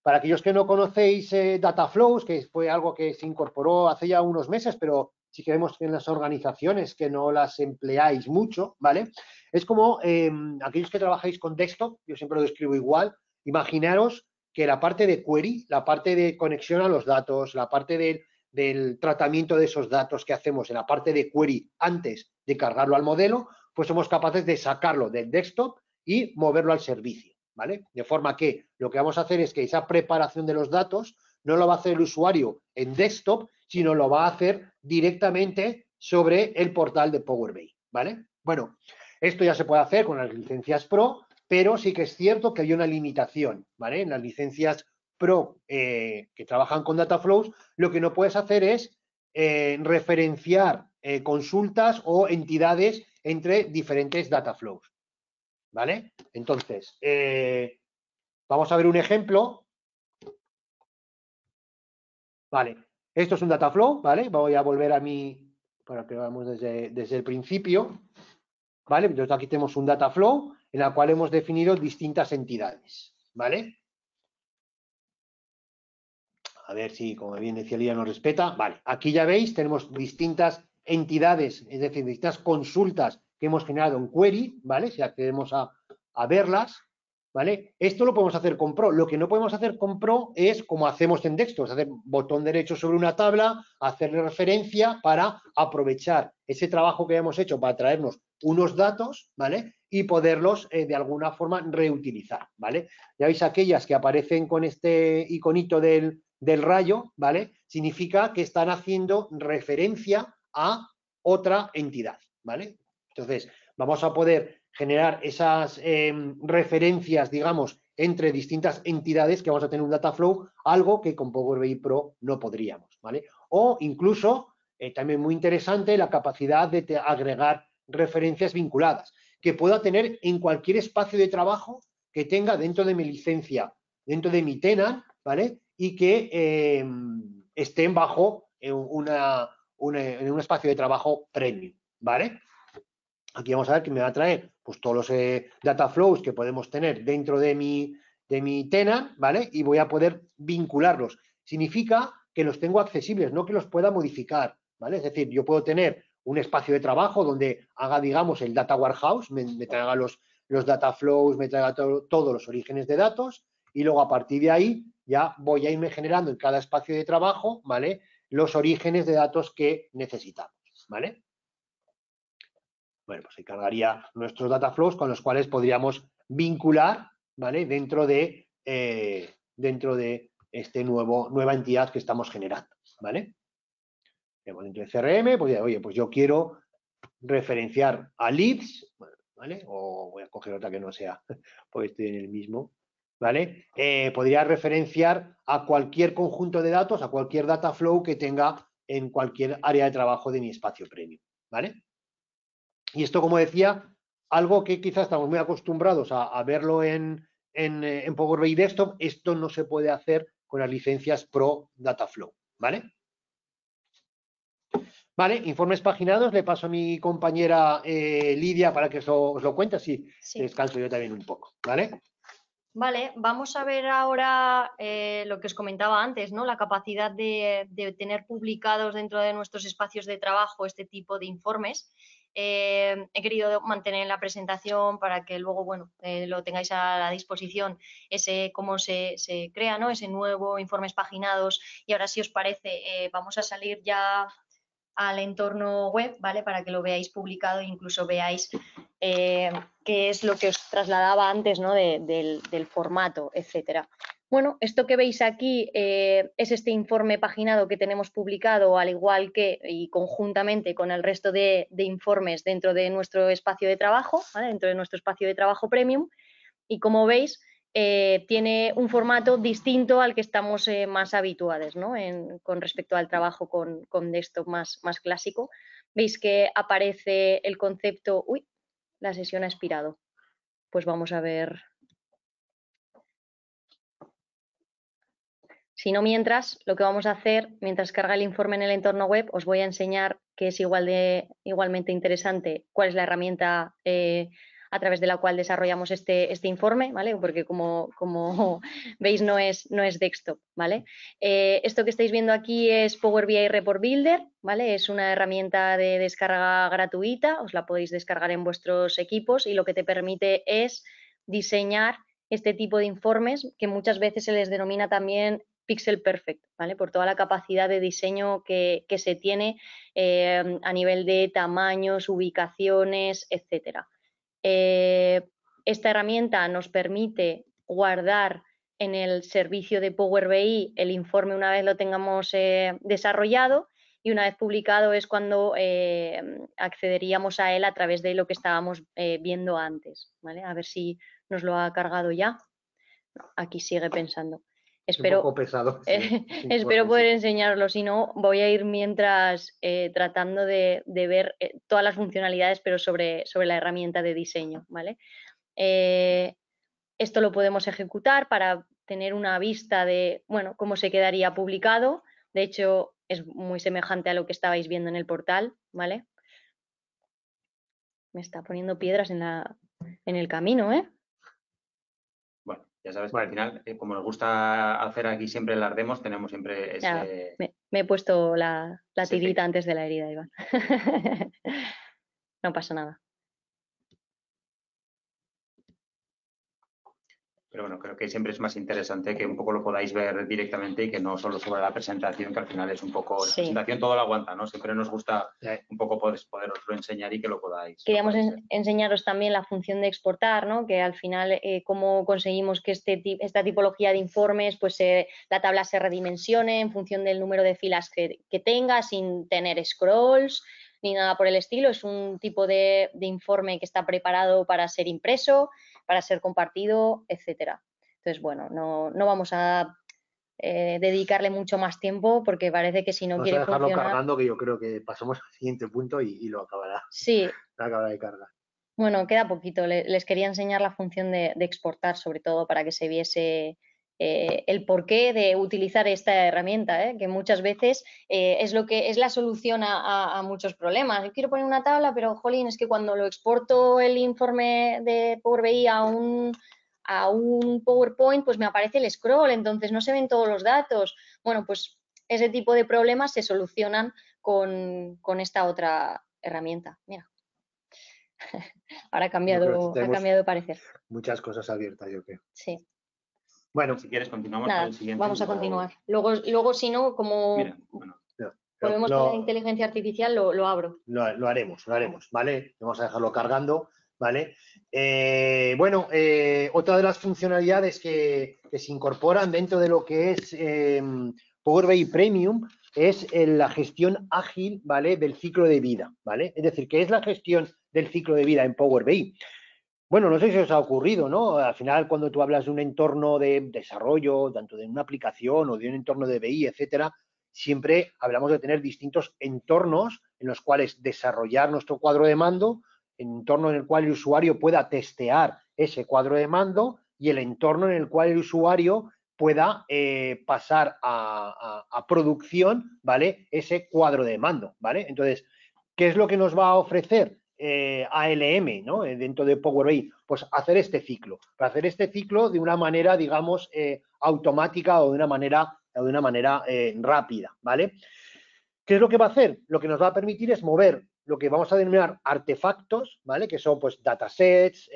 Para aquellos que no conocéis eh, data flows, que fue algo que se incorporó hace ya unos meses, pero si queremos en las organizaciones que no las empleáis mucho, ¿vale? Es como em, aquellos que trabajáis con texto. yo siempre lo describo igual, imaginaros que la parte de query, la parte de conexión a los datos, la parte de del tratamiento de esos datos que hacemos en la parte de query antes de cargarlo al modelo, pues somos capaces de sacarlo del desktop y moverlo al servicio, ¿vale? De forma que lo que vamos a hacer es que esa preparación de los datos no lo va a hacer el usuario en desktop, sino lo va a hacer directamente sobre el portal de Power BI, ¿vale? Bueno, esto ya se puede hacer con las licencias Pro, pero sí que es cierto que hay una limitación, ¿vale? En las licencias Pro eh, que trabajan con Dataflows, lo que no puedes hacer es eh, referenciar eh, consultas o entidades entre diferentes Dataflows. ¿Vale? Entonces, vamos a ver un ejemplo. Vale, esto es un Dataflow, ¿vale? Voy a volver a mi, para que veamos desde, desde el principio. ¿Vale? Entonces aquí tenemos un Dataflow en el cual hemos definido distintas entidades. ¿Vale? a ver si, como bien decía Lía, nos respeta. Vale, aquí ya veis, tenemos distintas entidades, es decir, distintas consultas que hemos generado en query, ¿vale? Si accedemos a, verlas, ¿vale? Esto lo podemos hacer con Pro. Lo que no podemos hacer con Pro es como hacemos en texto, es hacer botón derecho sobre una tabla, hacerle referencia para aprovechar ese trabajo que hemos hecho para traernos unos datos, ¿vale? Y poderlos eh, de alguna forma reutilizar, ¿vale? Ya veis aquellas que aparecen con este iconito del, del rayo, ¿vale? Significa que están haciendo referencia a otra entidad, ¿vale? Entonces, vamos a poder generar esas em, referencias, digamos, entre distintas entidades que vamos a tener un data flow, algo que con Power BI Pro no podríamos, ¿vale? O incluso, eh, también muy interesante, la capacidad de agregar referencias vinculadas, que pueda tener en cualquier espacio de trabajo que tenga dentro de mi licencia, dentro de mi tenant, ¿vale? y que eh, estén bajo eh, en un espacio de trabajo premium, ¿vale? Aquí vamos a ver que me va a traer pues, todos los eh, data flows que podemos tener dentro de mi, de mi Tena, ¿vale? Y voy a poder vincularlos. Significa que los tengo accesibles, no que los pueda modificar, ¿vale? Es decir, yo puedo tener un espacio de trabajo donde haga, digamos, el data warehouse, me, traiga los, los data flows, me traiga todos los orígenes de datos y luego a partir de ahí ya voy a irme generando en cada espacio de trabajo, ¿vale? Los orígenes de datos que necesitamos, ¿vale? Bueno, pues se cargaría nuestros data flows con los cuales podríamos vincular, ¿vale? Dentro de, esta eh, dentro de este nuevo, nueva entidad que estamos generando, ¿vale? dentro de CRM, pues oye, pues yo quiero referenciar a leads, ¿vale? O voy a coger otra que no sea, porque estoy en el mismo, ¿vale? Eh, podría referenciar a cualquier conjunto de datos, a cualquier data flow que tenga en cualquier área de trabajo de mi espacio premium, ¿vale? Y esto, como decía, algo que quizás estamos muy acostumbrados a, verlo en, eh, en, Power BI Desktop, esto no se puede hacer con las licencias Pro Dataflow, ¿vale? Vale, informes paginados, le paso a mi compañera eh, Lidia para que os lo, os lo cuente, así descanso yo también un poco, ¿vale? Vale, vamos a ver ahora eh, lo que os comentaba antes, ¿no? La capacidad de, tener publicados dentro de nuestros espacios de trabajo este tipo de informes. Eh, he querido mantener la presentación para que luego, bueno, eh, lo tengáis a la disposición, ese cómo se, crea, ¿no? Ese nuevo informes paginados. Y ahora, si os parece, vamos a salir ya al entorno web, ¿vale? Para que lo veáis publicado e incluso veáis eh, qué es lo que os trasladaba antes, ¿no? del, formato, etcétera. Bueno, esto que veis aquí eh, es este informe paginado que tenemos publicado, al igual que y conjuntamente con el resto de, informes dentro de nuestro espacio de trabajo, dentro de nuestro espacio de trabajo premium. Y como veis, eh, tiene un formato distinto al que estamos eh, más habituados con respecto al trabajo con, con desktop más, más clásico. Veis que aparece el concepto, uy, la sesión ha expirado. Pues vamos a ver. Si no, mientras, lo que vamos a hacer, mientras carga el informe en el entorno web, os voy a enseñar que es igual de, igualmente interesante cuál es la herramienta eh, a través de la cual desarrollamos este, este informe, ¿vale? Porque como, veis no es, no es desktop, ¿vale? Eh, esto que estáis viendo aquí es Power BI Report Builder, ¿vale? Es una herramienta de descarga gratuita, os la podéis descargar en vuestros equipos y lo que te permite es diseñar este tipo de informes que muchas veces se les denomina también pixel perfect, ¿vale? Por toda la capacidad de diseño que, se tiene eh, a nivel de tamaños, ubicaciones, etcétera. Eh, esta herramienta nos permite guardar en el servicio de Power BI el informe una vez lo tengamos eh, desarrollado y una vez publicado es cuando eh, accederíamos a él a través de lo que estábamos viendo antes. ¿vale? A ver si nos lo ha cargado ya. aquí sigue pensando. Espero, pesado, eh, espero poder enseñarlo, si no voy a ir mientras eh, tratando de, ver eh, todas las funcionalidades, pero sobre, sobre, la herramienta de diseño, ¿vale? esto lo podemos ejecutar para tener una vista de, bueno, cómo se quedaría publicado. De hecho, es muy semejante a lo que estabais viendo en el portal, ¿vale? Me está poniendo piedras en, en el camino, ¿eh? al final, eh, como nos gusta hacer aquí siempre las demos, tenemos siempre ese... me, he puesto la, la tirita antes de la herida, Iván. no pasa nada. Pero bueno, creo que siempre es más interesante que un poco lo podáis ver directamente y que no solo sobre la presentación, que al final es un poco, la presentación todo lo aguanta, ¿no? Siempre nos gusta un poco poder, poderoslo enseñar y que lo podáis. Queríamos enseñaros también la función de exportar, ¿no? Que al final eh, cómo conseguimos que este, esta tipología de informes, pues la tabla se redimensione en función del número de filas que, tenga sin tener scrolls, ni nada por el estilo. Es un tipo de, informe que está preparado para ser impreso para ser compartido, etcétera. Entonces, bueno, no, vamos a eh, dedicarle mucho más tiempo porque parece que si no vamos quiere a dejarlo cargando que yo creo que pasamos al siguiente punto y, lo acabará. Sí. la acabará de cargar. Bueno, queda poquito. Les quería enseñar la función de, exportar, sobre todo para que se viese eh, el porqué de utilizar esta herramienta, ¿eh? que muchas veces eh, es lo que es la solución a, muchos problemas. Yo quiero poner una tabla, pero jolín, es que cuando lo exporto el informe de Power BI a un PowerPoint, pues me aparece el scroll, entonces no se ven todos los datos. Bueno, pues ese tipo de problemas se solucionan con, esta otra herramienta. Mira. Ahora ha cambiado, ha cambiado de parecer. Muchas cosas abiertas, yo creo. Sí. Bueno, si quieres continuamos con el siguiente. Vamos a continuar. Luego, luego si no, como Mira, inteligencia artificial, lo, abro. Lo, haremos, lo haremos, ¿vale? Vamos a dejarlo cargando, ¿vale? Eh, bueno, eh, otra de las funcionalidades que, se incorporan dentro de lo que es eh, Power BI Premium es la gestión ágil, ¿vale? Del ciclo de vida, ¿vale? Es decir, que es la gestión del ciclo de vida en Power BI. Bueno, no sé si os ha ocurrido, ¿no? Al final, cuando tú hablas de un entorno de desarrollo, tanto de una aplicación o de un entorno de BI, etcétera, siempre hablamos de tener distintos entornos en los cuales desarrollar nuestro cuadro de mando, el entorno en el cual el usuario pueda testear ese cuadro de mando y el entorno en el cual el usuario pueda eh, pasar a, a, producción, ¿vale? Ese cuadro de mando, ¿vale? Entonces, ¿qué es lo que nos va a ofrecer? Eh, ALM, ¿no? Eh, dentro de Power BI, pues hacer este ciclo, para hacer este ciclo de una manera, digamos, eh, automática o de una manera, de una manera rápida, ¿vale? ¿Qué es lo que va a hacer? Lo que nos va a permitir es mover lo que vamos a denominar artefactos, ¿vale? Que son pues datasets,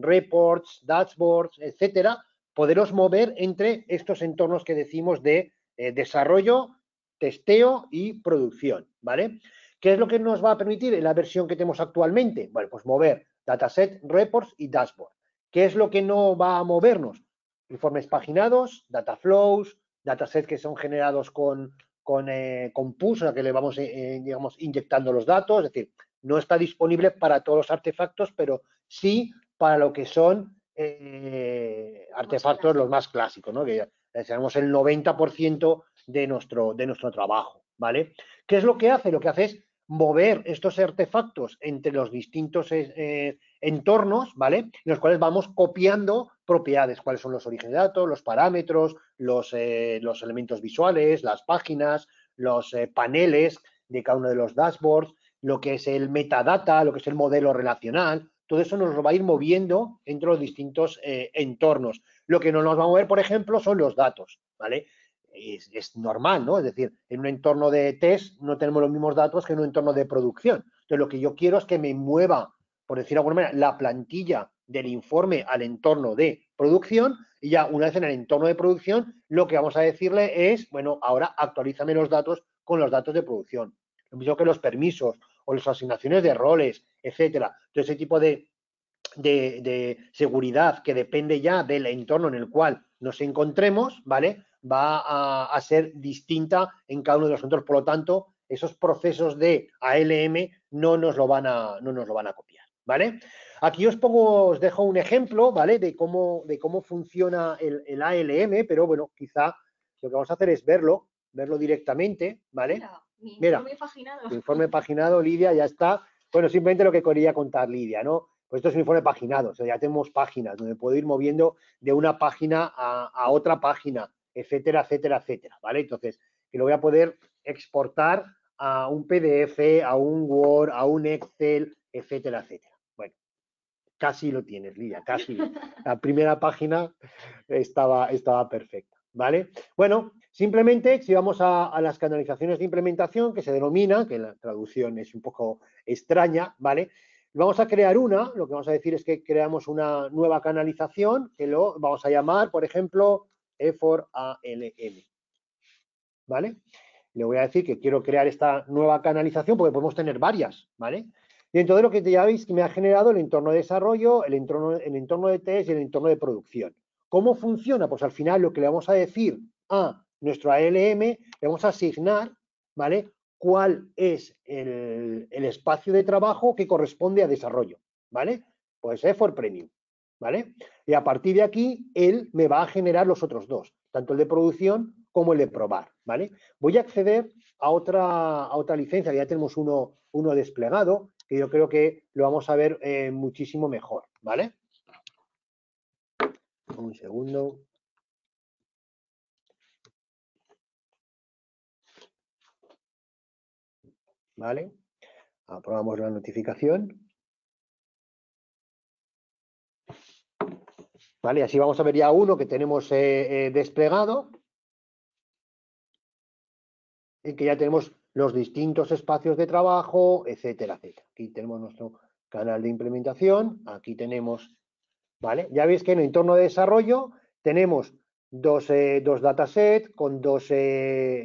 reports, dashboards, etcétera, poderos mover entre estos entornos que decimos de desarrollo, testeo y producción, ¿vale? ¿Qué es lo que nos va a permitir en la versión que tenemos actualmente? Bueno, pues mover dataset, reports y dashboard. ¿Qué es lo que no va a movernos? Informes paginados, data flows, datasets que son generados con, con, eh, con que le vamos, eh, eh, digamos, inyectando los datos. Es decir, no está disponible para todos los artefactos, pero sí para lo que son eh, artefactos los más clásicos, ¿no? Que tenemos el 90% de nuestro, de nuestro trabajo, ¿vale? ¿Qué es lo que hace? Lo que hace es mover estos artefactos entre los distintos eh, eh, entornos, ¿vale? En los cuales vamos copiando propiedades, cuáles son los orígenes de datos, los parámetros, los, eh, los elementos visuales, las páginas, los paneles de cada uno de los dashboards, lo que es el metadata, lo que es el modelo relacional, todo eso nos lo va a ir moviendo entre los distintos entornos. Lo que no nos va a mover, por ejemplo, son los datos, ¿vale? es, normal, ¿no? Es decir, en un entorno de test no tenemos los mismos datos que en un entorno de producción. Entonces, lo que yo quiero es que me mueva, por decir de alguna manera, la plantilla del informe al entorno de producción y ya una vez en el entorno de producción, lo que vamos a decirle es, bueno, ahora actualízame los datos con los datos de producción. Lo mismo que los permisos o las asignaciones de roles, etcétera. Todo ese tipo de, de, de seguridad que depende ya del entorno en el cual nos encontremos, ¿vale? va a, ser distinta en cada uno de los centros. Por lo tanto, esos procesos de ALM no nos lo van a, no nos lo van a copiar. ¿Vale? Aquí os pongo, os dejo un ejemplo, ¿vale? De cómo, de cómo funciona el, ALM, pero bueno, quizá lo que vamos a hacer es verlo, verlo directamente, ¿vale? Mira, mi informe paginado. Mi informe paginado, Lidia, ya está. Bueno, simplemente lo que quería contar Lidia, ¿no? Pues esto es un informe paginado, o sea, ya tenemos páginas donde puedo ir moviendo de una página a, a otra página, etcétera, etcétera, etcétera, ¿vale? Entonces, que lo voy a poder exportar a un PDF, a un Word, a un Excel, etcétera, etcétera. Bueno, casi lo tienes, Lidia, casi. La primera página estaba, estaba perfecta, ¿vale? Bueno, simplemente si vamos a, a, las canalizaciones de implementación que se denomina, que la traducción es un poco extraña, ¿vale? Vamos a crear una, lo que vamos a decir es que creamos una nueva canalización que lo vamos a llamar, por ejemplo, EFOR ALM. ¿Vale? Le voy a decir que quiero crear esta nueva canalización porque podemos tener varias, ¿vale? Dentro de lo que ya veis que me ha generado el entorno de desarrollo, el entorno, entorno de test y el entorno de producción. ¿Cómo funciona? Pues al final lo que le vamos a decir a nuestro ALM, le vamos a asignar, ¿vale? cuál es el, espacio de trabajo que corresponde a desarrollo, ¿vale? Pues for premium, ¿vale? Y a partir de aquí, él me va a generar los otros dos, tanto el de producción como el de probar, ¿vale? Voy a acceder a otra, a otra licencia, ya tenemos uno, desplegado, que yo creo que lo vamos a ver eh, muchísimo mejor, ¿vale? Un segundo. ¿Vale? Aprobamos la notificación. ¿Vale? Así vamos a ver ya uno que tenemos eh, eh, desplegado y que ya tenemos los distintos espacios de trabajo, etcétera, etcétera. Aquí tenemos nuestro canal de implementación, aquí tenemos, ¿vale? Ya veis que en el entorno de desarrollo tenemos dos, eh, dos datasets con dos,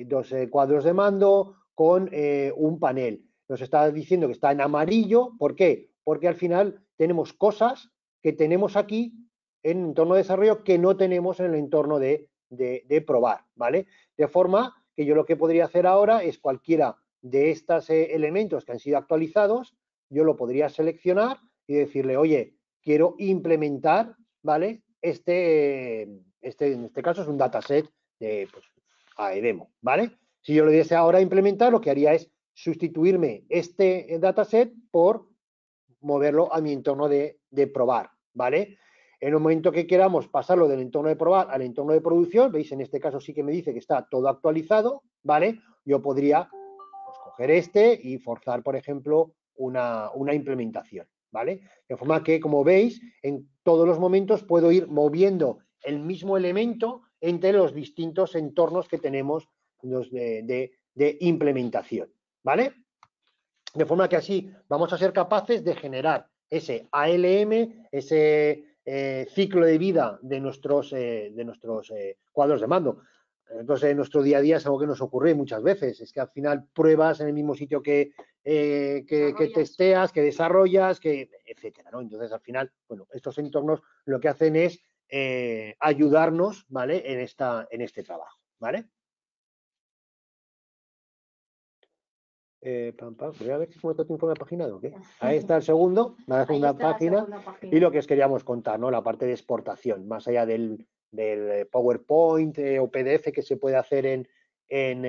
dos cuadros de mando, con un panel. Nos está diciendo que está en amarillo, ¿por qué? Porque al final tenemos cosas que tenemos aquí en entorno de desarrollo que no tenemos en el entorno de, probar, ¿vale? De forma que yo lo que podría hacer ahora es cualquiera de estos eh, elementos que han sido actualizados, yo lo podría seleccionar y decirle, oye, quiero implementar, ¿vale? Este, este en este caso es un dataset de pues, AEDEMO, ¿vale? Si yo lo diese ahora implementar, lo que haría es sustituirme este eh, dataset por moverlo a mi entorno de, de probar, ¿vale? En el momento que queramos pasarlo del entorno de probar al entorno de producción, veis, en este caso sí que me dice que está todo actualizado, ¿vale? Yo podría escoger pues, este y forzar, por ejemplo, una, implementación, ¿vale? De forma que, como veis, en todos los momentos puedo ir moviendo el mismo elemento entre los distintos entornos que tenemos de, de implementación, ¿vale? De forma que así vamos a ser capaces de generar ese ALM, ese eh, ciclo de vida de nuestros, eh, de nuestros eh, cuadros de mando. Entonces, en nuestro día a día es algo que nos ocurre muchas veces, es que al final pruebas en el mismo sitio que, que, testeas, que desarrollas, que etcétera, Entonces, al final, bueno, estos entornos lo que hacen es ayudarnos, ¿vale? En, esta, en este trabajo, ¿vale? Eh, Voy a ver si cuánto tiempo paginado. Ahí está el segundo, la segunda, página, Y lo que os queríamos contar, ¿no? La parte de exportación, más allá del, del eh, PowerPoint eh, o PDF que se puede hacer en, en,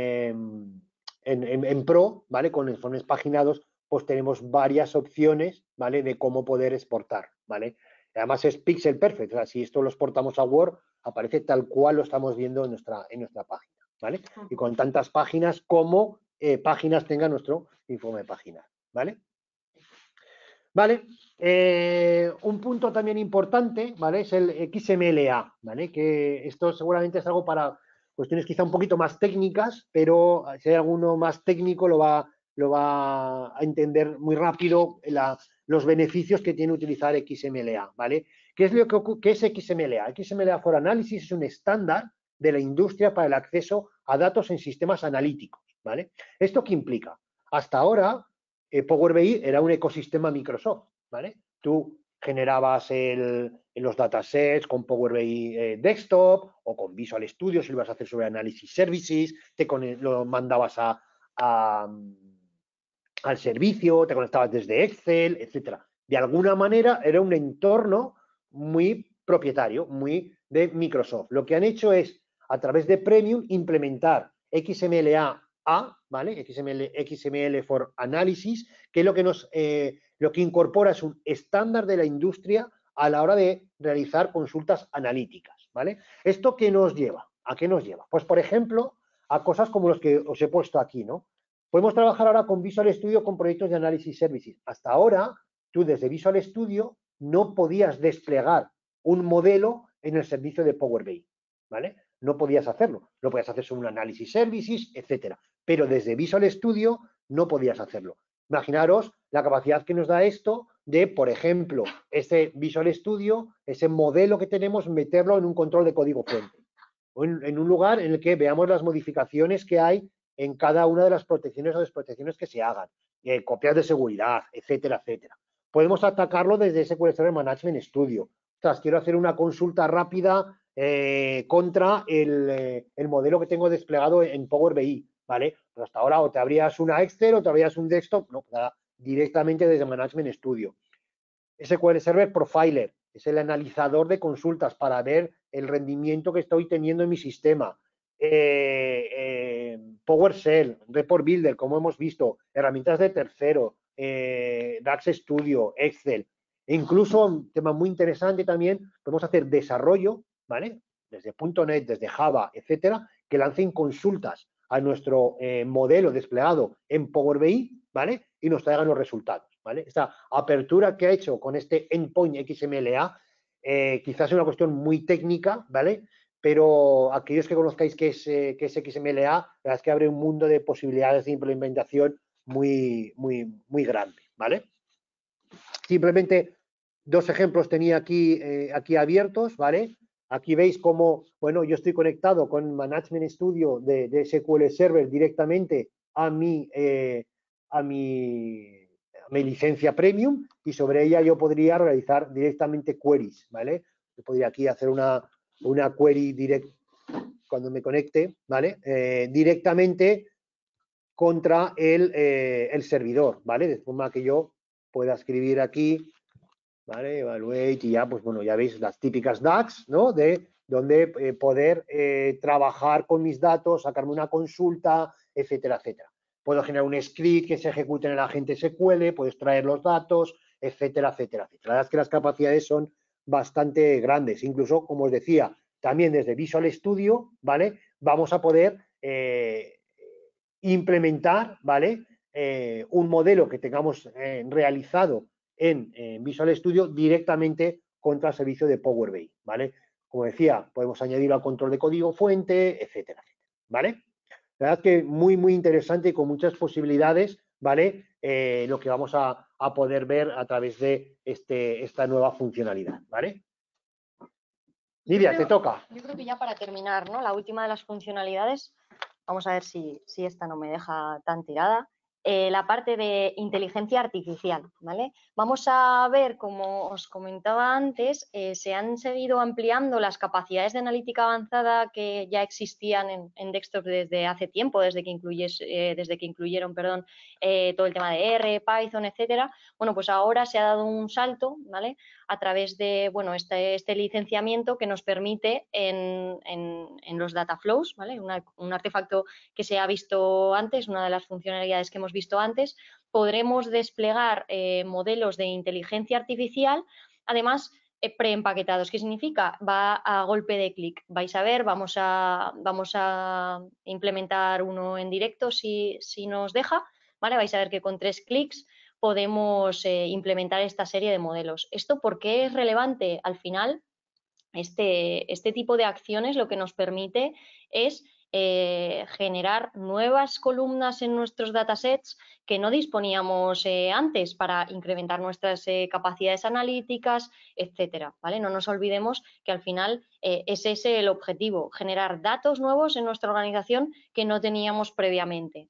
em, Pro, ¿vale? Con informes paginados, pues tenemos varias opciones, ¿vale? De cómo poder exportar, ¿vale? Además es pixel perfect, si esto lo exportamos a Word, aparece tal cual lo estamos viendo en nuestra, en nuestra página, ¿vale? Y con tantas páginas como eh, páginas tenga nuestro informe de página. ¿Vale? ¿Vale? Eh, un punto también importante, Es el XMLA, ¿vale? Que esto seguramente es algo para cuestiones quizá un poquito más técnicas, pero ah, si hay alguno más técnico lo va, lo va a entender muy rápido los beneficios que tiene utilizar XMLA, ¿vale? ¿Qué es, lo que, qué es XMLA? XMLA for Analysis es un estándar de la industria para el acceso a datos en sistemas analíticos, ¿vale? ¿Esto qué implica? Hasta ahora, eh, Power BI era un ecosistema Microsoft, ¿vale? Tú generabas el, los datasets con Power BI eh, Desktop o con Visual Studio, si lo ibas a hacer sobre Analysis Services, te lo mandabas al servicio, te conectabas desde Excel, etcétera. De alguna manera era un entorno muy propietario, muy de Microsoft. Lo que han hecho es, a través de Premium, implementar XMLA ¿vale? XML, XML for Analysis, que es lo que nos, eh, lo que incorpora es un estándar de la industria a la hora de realizar consultas analíticas, ¿vale? ¿Esto qué nos lleva? ¿A qué nos lleva? Pues, por ejemplo, a cosas como los que os he puesto aquí, ¿no? Podemos trabajar ahora con Visual Studio con proyectos de análisis services. Hasta ahora, tú desde Visual Studio no podías desplegar un modelo en el servicio de Power BI, ¿vale? no podías hacerlo. Lo podías hacer sobre un análisis services, etcétera. Pero desde Visual Studio no podías hacerlo. Imaginaros la capacidad que nos da esto de, por ejemplo, ese Visual Studio, ese modelo que tenemos, meterlo en un control de código fuente. O en, un lugar en el que veamos las modificaciones que hay en cada una de las protecciones o desprotecciones que se hagan, eh, copias de seguridad, etcétera, etcétera. Podemos atacarlo desde SQL Server Management Studio. O quiero hacer una consulta rápida eh, contra eh, el, modelo que tengo desplegado en Power BI, ¿vale? hasta ahora o te abrías una Excel o te abrías un desktop, no, directamente desde Management Studio. SQL Server Profiler es el analizador de consultas para ver el rendimiento que estoy teniendo en mi sistema. Power eh, eh, PowerShell, Report Builder, como hemos visto, herramientas de tercero, DAX Studio, Excel. E incluso, un tema muy interesante también, podemos hacer desarrollo ¿vale? Desde .NET, desde Java, etcétera, que lancen consultas a nuestro eh, modelo desplegado en Power BI, ¿vale? Y nos traigan los resultados, ¿vale? Esta apertura que ha hecho con este endpoint XMLA, eh, quizás es una cuestión muy técnica, ¿vale? Pero aquellos que conozcáis que es, eh, es XMLA, la verdad es que abre un mundo de posibilidades de implementación muy, muy, muy grande, ¿vale? Simplemente dos ejemplos tenía aquí, aquí abiertos, ¿vale? Aquí veis cómo, bueno, yo estoy conectado con Management Studio de, SQL Server directamente a mi, eh, a licencia premium y sobre ella yo podría realizar directamente queries, ¿vale? Yo podría aquí hacer una, query direct cuando me conecte, ¿vale? Eh, directamente contra el, eh, el servidor, ¿vale? De forma que yo pueda escribir aquí ¿vale? Evaluate y ya, pues bueno, ya veis las típicas DAX, ¿no? De donde eh, poder eh, trabajar con mis datos, sacarme una consulta, etcétera, etcétera. Puedo generar un script que se ejecute en el agente SQL, puedes traer los datos, etcétera, etcétera, etcétera. La verdad es que las capacidades son bastante grandes. Incluso, como os decía, también desde Visual Studio, ¿vale? Vamos a poder eh, implementar, ¿vale? un modelo que tengamos realizado en, eh, Visual Studio directamente contra el servicio de Power BI, ¿vale? Como decía, podemos añadirlo al control de código fuente, etcétera, ¿vale? La verdad que muy, muy interesante y con muchas posibilidades, ¿vale? Eh, lo que vamos a, poder ver a través de este, esta nueva funcionalidad, ¿vale? Lidia, te toca. Yo creo que ya para terminar, ¿no? La última de las funcionalidades, vamos a ver si, si esta no me deja tan tirada, eh, la parte de inteligencia artificial. ¿vale? Vamos a ver, como os comentaba antes, eh, se han seguido ampliando las capacidades de analítica avanzada que ya existían en, en desde hace tiempo, desde que, incluyes, eh, desde que incluyeron perdón, todo el tema de R, Python, etcétera. Bueno, pues ahora se ha dado un salto ¿vale? a través de bueno, este, este licenciamiento que nos permite en, los data flows, ¿vale? un artefacto que se ha visto antes, una de las funcionalidades que hemos visto antes, podremos desplegar eh, modelos de inteligencia artificial, además eh, preempaquetados. ¿Qué significa? Va a golpe de clic. Vais a ver, vamos a, vamos a implementar uno en directo si, nos deja. ¿vale? Vais a ver que con tres clics podemos eh, implementar esta serie de modelos. ¿Esto por qué es relevante? Al final, este, este tipo de acciones lo que nos permite es eh, generar nuevas columnas en nuestros datasets que no disponíamos eh, antes para incrementar nuestras eh, capacidades analíticas, etcétera. No nos olvidemos que al final ese es el objetivo, generar datos nuevos en nuestra organización que no teníamos previamente.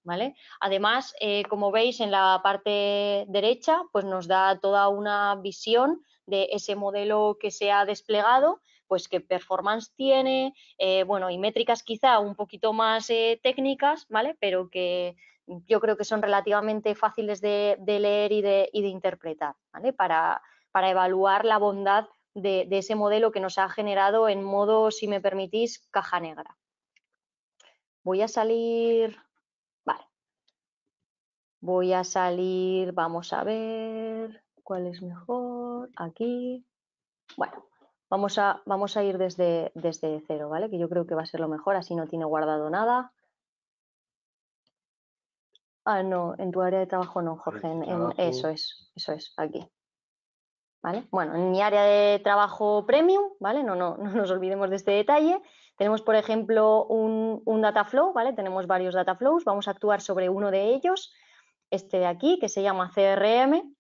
Además, como veis en la parte derecha, pues nos da toda una visión de ese modelo que se ha desplegado pues qué performance tiene, eh, bueno, y métricas quizá un poquito más eh, técnicas, ¿vale? Pero que yo creo que son relativamente fáciles de, leer y de, interpretar, ¿vale? Para, para evaluar la bondad de, de ese modelo que nos ha generado en modo, si me permitís, caja negra. Voy a salir voy a salir, vamos a ver cuál es mejor, aquí, bueno, Vamos a, vamos a ir desde, desde cero, ¿vale? Que yo creo que va a ser lo mejor, así no tiene guardado nada. Ah, no, en tu área de trabajo no, Jorge, eso es, eso es, aquí. Bueno, en mi área de trabajo premium, ¿vale? No, no, no nos olvidemos de este detalle. Tenemos, por ejemplo, un, un data flow, ¿vale? Tenemos varios data flows, vamos a actuar sobre uno de ellos, este de aquí, que se llama CRM,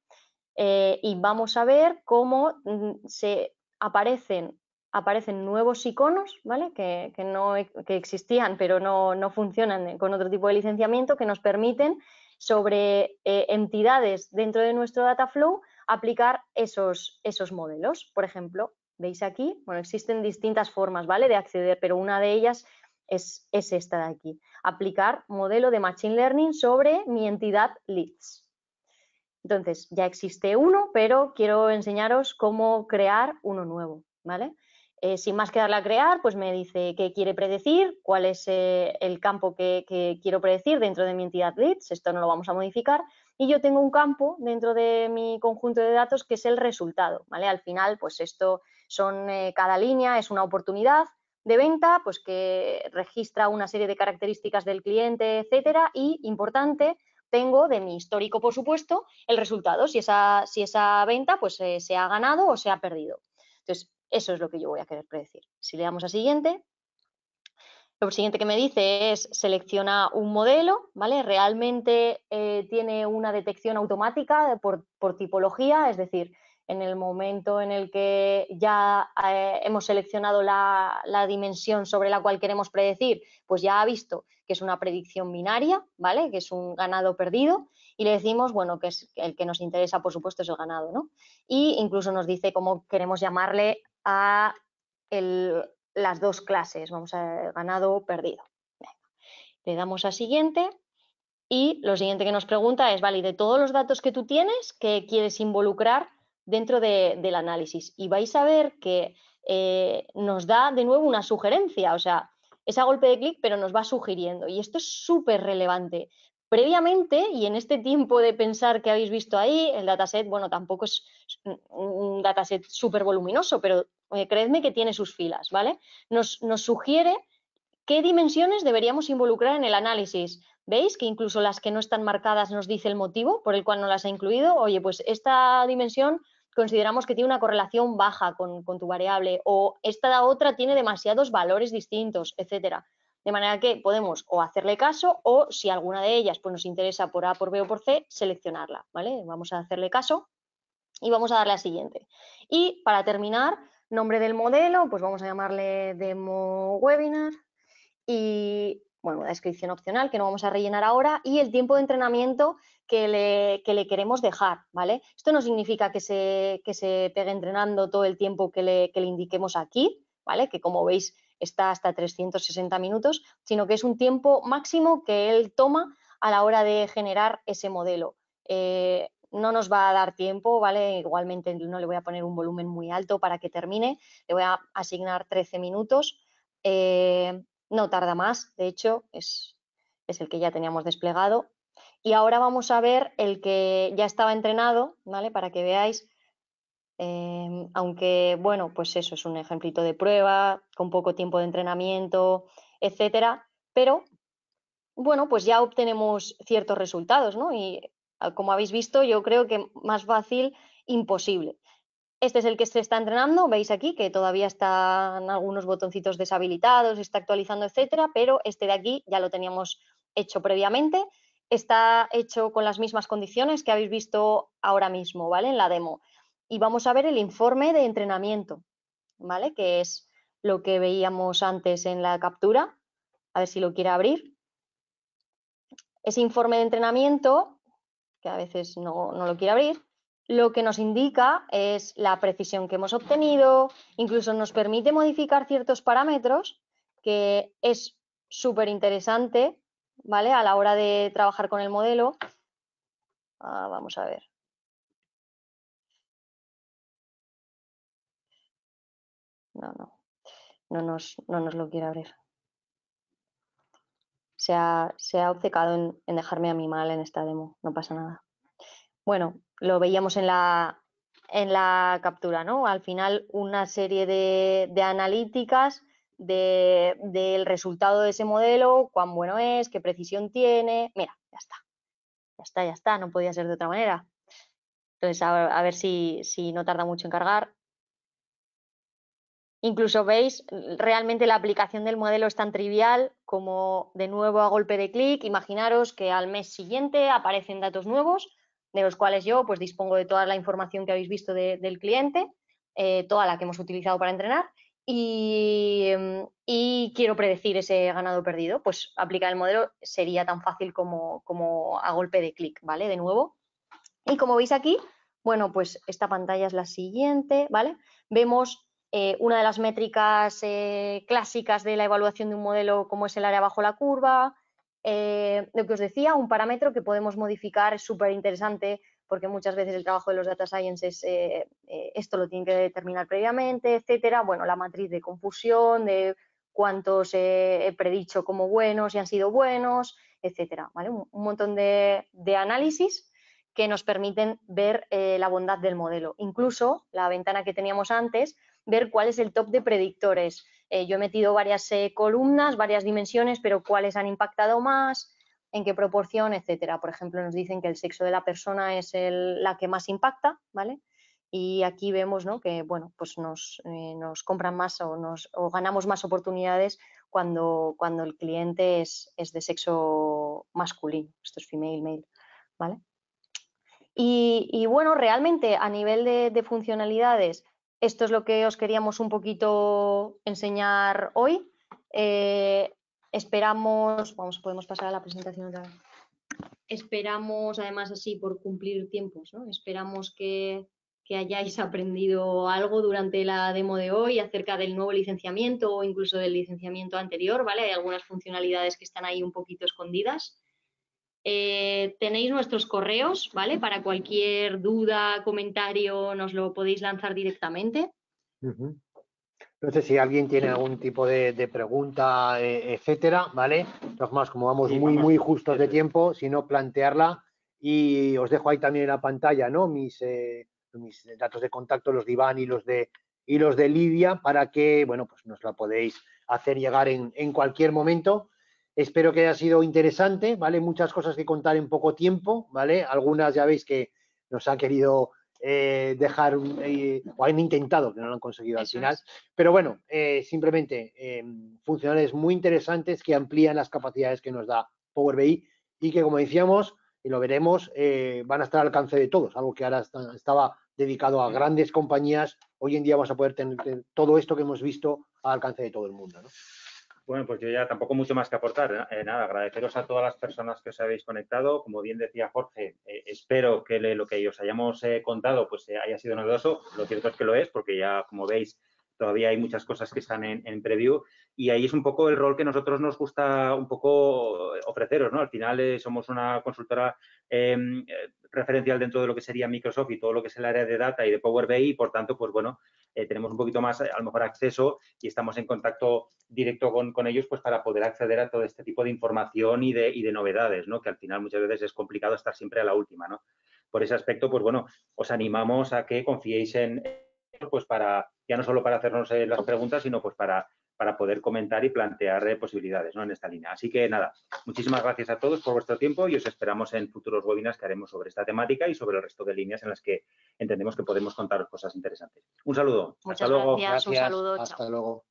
eh, y vamos a ver cómo mm, se aparecen, nuevos iconos, Que, que no, e, existían, pero no, funcionan eh, con otro tipo de licenciamiento, que nos permiten sobre eh, entidades dentro de nuestro Dataflow aplicar esos, modelos. Por ejemplo, veis aquí, bueno, existen distintas formas, De acceder, pero una de ellas es, es esta de aquí. Aplicar modelo de Machine Learning sobre mi entidad Leads. Entonces, ya existe uno, pero quiero enseñaros cómo crear uno nuevo, ¿vale? Eh, sin más que darle a crear, pues me dice qué quiere predecir, cuál es eh, el campo que, quiero predecir dentro de mi entidad leads, esto no lo vamos a modificar, y yo tengo un campo dentro de mi conjunto de datos que es el resultado, ¿vale? Al final, pues esto son, eh, cada línea es una oportunidad de venta, pues que registra una serie de características del cliente, etcétera, y importante, tengo de mi histórico, por supuesto, el resultado, si esa, si esa venta pues, eh, se ha ganado o se ha perdido. Entonces, eso es lo que yo voy a querer predecir. Si le damos a siguiente, lo siguiente que me dice es selecciona un modelo, ¿vale? Realmente eh, tiene una detección automática por, tipología, es decir, en el momento en el que ya eh, hemos seleccionado la, dimensión sobre la cual queremos predecir, pues ya ha visto que es una predicción binaria, ¿vale? Que es un ganado perdido y le decimos, bueno, que es el que nos interesa, por supuesto, es el ganado, ¿no? Y incluso nos dice cómo queremos llamarle a las dos clases, vamos a ganado perdido. Le damos a siguiente y lo siguiente que nos pregunta es, vale, de todos los datos que tú tienes, ¿qué quieres involucrar dentro del análisis. Y vais a ver que eh, nos da de nuevo una sugerencia, o sea, es a golpe de clic, pero nos va sugiriendo. Y esto es súper relevante. Previamente, y en este tiempo de pensar que habéis visto ahí, el dataset, bueno, tampoco es un dataset súper voluminoso, pero eh, creedme que tiene sus filas, ¿vale? Nos, nos sugiere qué dimensiones deberíamos involucrar en el análisis. ¿Veis que incluso las que no están marcadas nos dice el motivo por el cual no las ha incluido? Oye, pues esta dimensión consideramos que tiene una correlación baja con, tu variable o esta otra tiene demasiados valores distintos, etcétera. De manera que podemos o hacerle caso o si alguna de ellas pues, nos interesa por A, por B o por C, seleccionarla. ¿vale? Vamos a hacerle caso y vamos a darle a siguiente. Y para terminar, nombre del modelo, pues vamos a llamarle demo webinar y bueno, una descripción opcional que no vamos a rellenar ahora y el tiempo de entrenamiento que le, queremos dejar, ¿vale? Esto no significa que se, que se pegue entrenando todo el tiempo que le, que le indiquemos aquí, ¿vale? Que como veis está hasta 360 minutos, sino que es un tiempo máximo que él toma a la hora de generar ese modelo. Eh, no nos va a dar tiempo, ¿vale? Igualmente no le voy a poner un volumen muy alto para que termine, le voy a asignar 13 minutos. Eh, no tarda más, de hecho, es, el que ya teníamos desplegado. Y ahora vamos a ver el que ya estaba entrenado, ¿vale? Para que veáis, em, aunque, bueno, pues eso es un ejemplito de prueba, con poco tiempo de entrenamiento, etcétera, pero, bueno, pues ya obtenemos ciertos resultados, ¿no? Y como habéis visto, yo creo que más fácil, imposible. Este es el que se está entrenando, veis aquí que todavía están algunos botoncitos deshabilitados, está actualizando, etcétera, pero este de aquí ya lo teníamos hecho previamente, está hecho con las mismas condiciones que habéis visto ahora mismo, ¿vale? En la demo. Y vamos a ver el informe de entrenamiento, ¿vale? Que es lo que veíamos antes en la captura. A ver si lo quiere abrir. Ese informe de entrenamiento, que a veces no, no lo quiere abrir, lo que nos indica es la precisión que hemos obtenido, incluso nos permite modificar ciertos parámetros, que es súper interesante, ¿vale? A la hora de trabajar con el modelo. Ah, vamos a ver. No, no. No nos, lo quiere abrir. Se ha, obcecado en, en dejarme a mí mal en esta demo. No pasa nada bueno, lo veíamos en la, captura, ¿no? Al final, una serie de, analíticas del resultado de ese modelo, cuán bueno es, qué precisión tiene. Mira, ya está. Ya está, ya está, no podía ser de otra manera. Entonces, a, ver si, si no tarda mucho en cargar. Incluso veis, realmente la aplicación del modelo es tan trivial como de nuevo a golpe de clic. Imaginaros que al mes siguiente aparecen datos nuevos de los cuales yo pues dispongo de toda la información que habéis visto del cliente, eh, toda la que hemos utilizado para entrenar, mm, y, quiero predecir ese ganado perdido, pues aplicar el modelo sería tan fácil como, a golpe de clic, ¿vale? De nuevo. Y como veis aquí, bueno, pues esta pantalla es la siguiente, ¿vale? Vemos eh, una de las métricas eh, clásicas de la evaluación de un modelo como es el área bajo la curva, eh, lo que os decía, un parámetro que podemos modificar es súper interesante porque muchas veces el trabajo de los data sciences eh, eh, esto lo tienen que determinar previamente, etcétera. Bueno, la matriz de confusión, de cuántos he predicho como buenos y han sido buenos, etcétera. Un, montón de, análisis que nos permiten ver la bondad del modelo. Incluso la ventana que teníamos antes, ver cuál es el top de predictores, eh, yo he metido varias eh, columnas, varias dimensiones, pero cuáles han impactado más, en qué proporción, etcétera. Por ejemplo, nos dicen que el sexo de la persona es la que más impacta, ¿vale? Y aquí vemos que bueno, pues eh, nos, compran más o, nos, ganamos más oportunidades cuando, cuando el cliente es, de sexo masculino. Esto es female, male, ¿vale? Y, bueno, realmente a nivel de funcionalidades, esto es lo que os queríamos un poquito enseñar hoy. Eh, esperamos, vamos, podemos pasar a la presentación otra vez. Esperamos, además así, por cumplir tiempos, ¿no? esperamos que, que hayáis aprendido algo durante la demo de hoy acerca del nuevo licenciamiento o incluso del licenciamiento anterior, ¿vale? Hay algunas funcionalidades que están ahí un poquito escondidas. Eh, tenéis nuestros correos, ¿vale? Para cualquier duda, comentario, nos lo podéis lanzar directamente. No sé si alguien tiene algún tipo de, pregunta, eh, etcétera, ¿vale? Los más, como vamos muy, muy justos de tiempo, si no plantearla. Y os dejo ahí también en la pantalla, ¿no? Mis, eh, mis datos de contacto, los de Iván y los de, y los de Lidia, para que, bueno, pues nos la podéis hacer llegar en, en cualquier momento. Espero que haya sido interesante, ¿vale? Muchas cosas que contar en poco tiempo, ¿vale? Algunas ya veis que nos han querido eh, dejar, eh, o han intentado, que no lo han conseguido al final. Pero bueno, eh, simplemente em, funcionales muy interesantes que amplían las capacidades que nos da Power BI y que, como decíamos, y lo veremos, van a estar al alcance de todos, algo que ahora estaba dedicado a grandes compañías. Hoy en día vamos a poder tener todo esto que hemos visto al alcance de todo el mundo. ¿no? Bueno, pues yo ya tampoco mucho más que aportar. Eh, nada, agradeceros a todas las personas que os habéis conectado. Como bien decía Jorge, eh, espero que lo que os hayamos eh, contado pues haya sido novedoso. Lo cierto es que lo es, porque ya, como veis, todavía hay muchas cosas que están en, preview y ahí es un poco el rol que nosotros nos gusta un poco ofreceros, ¿no? Al final eh, somos una consultora em, eh, referencial dentro de lo que sería Microsoft y todo lo que es el área de data y de Power BI y por tanto, pues bueno, eh, tenemos un poquito más a lo mejor acceso y estamos en contacto directo con, ellos pues para poder acceder a todo este tipo de información y de, novedades, ¿no? Que al final muchas veces es complicado estar siempre a la última, Por ese aspecto, pues bueno, os animamos a que confiéis en pues para, ya no solo para hacernos eh, las preguntas, sino pues para, para poder comentar y plantear eh, posibilidades ¿no? en esta línea. Así que nada, muchísimas gracias a todos por vuestro tiempo y os esperamos en futuros webinars que haremos sobre esta temática y sobre el resto de líneas en las que entendemos que podemos contaros cosas interesantes. Un saludo. hasta Un saludo. Hasta luego.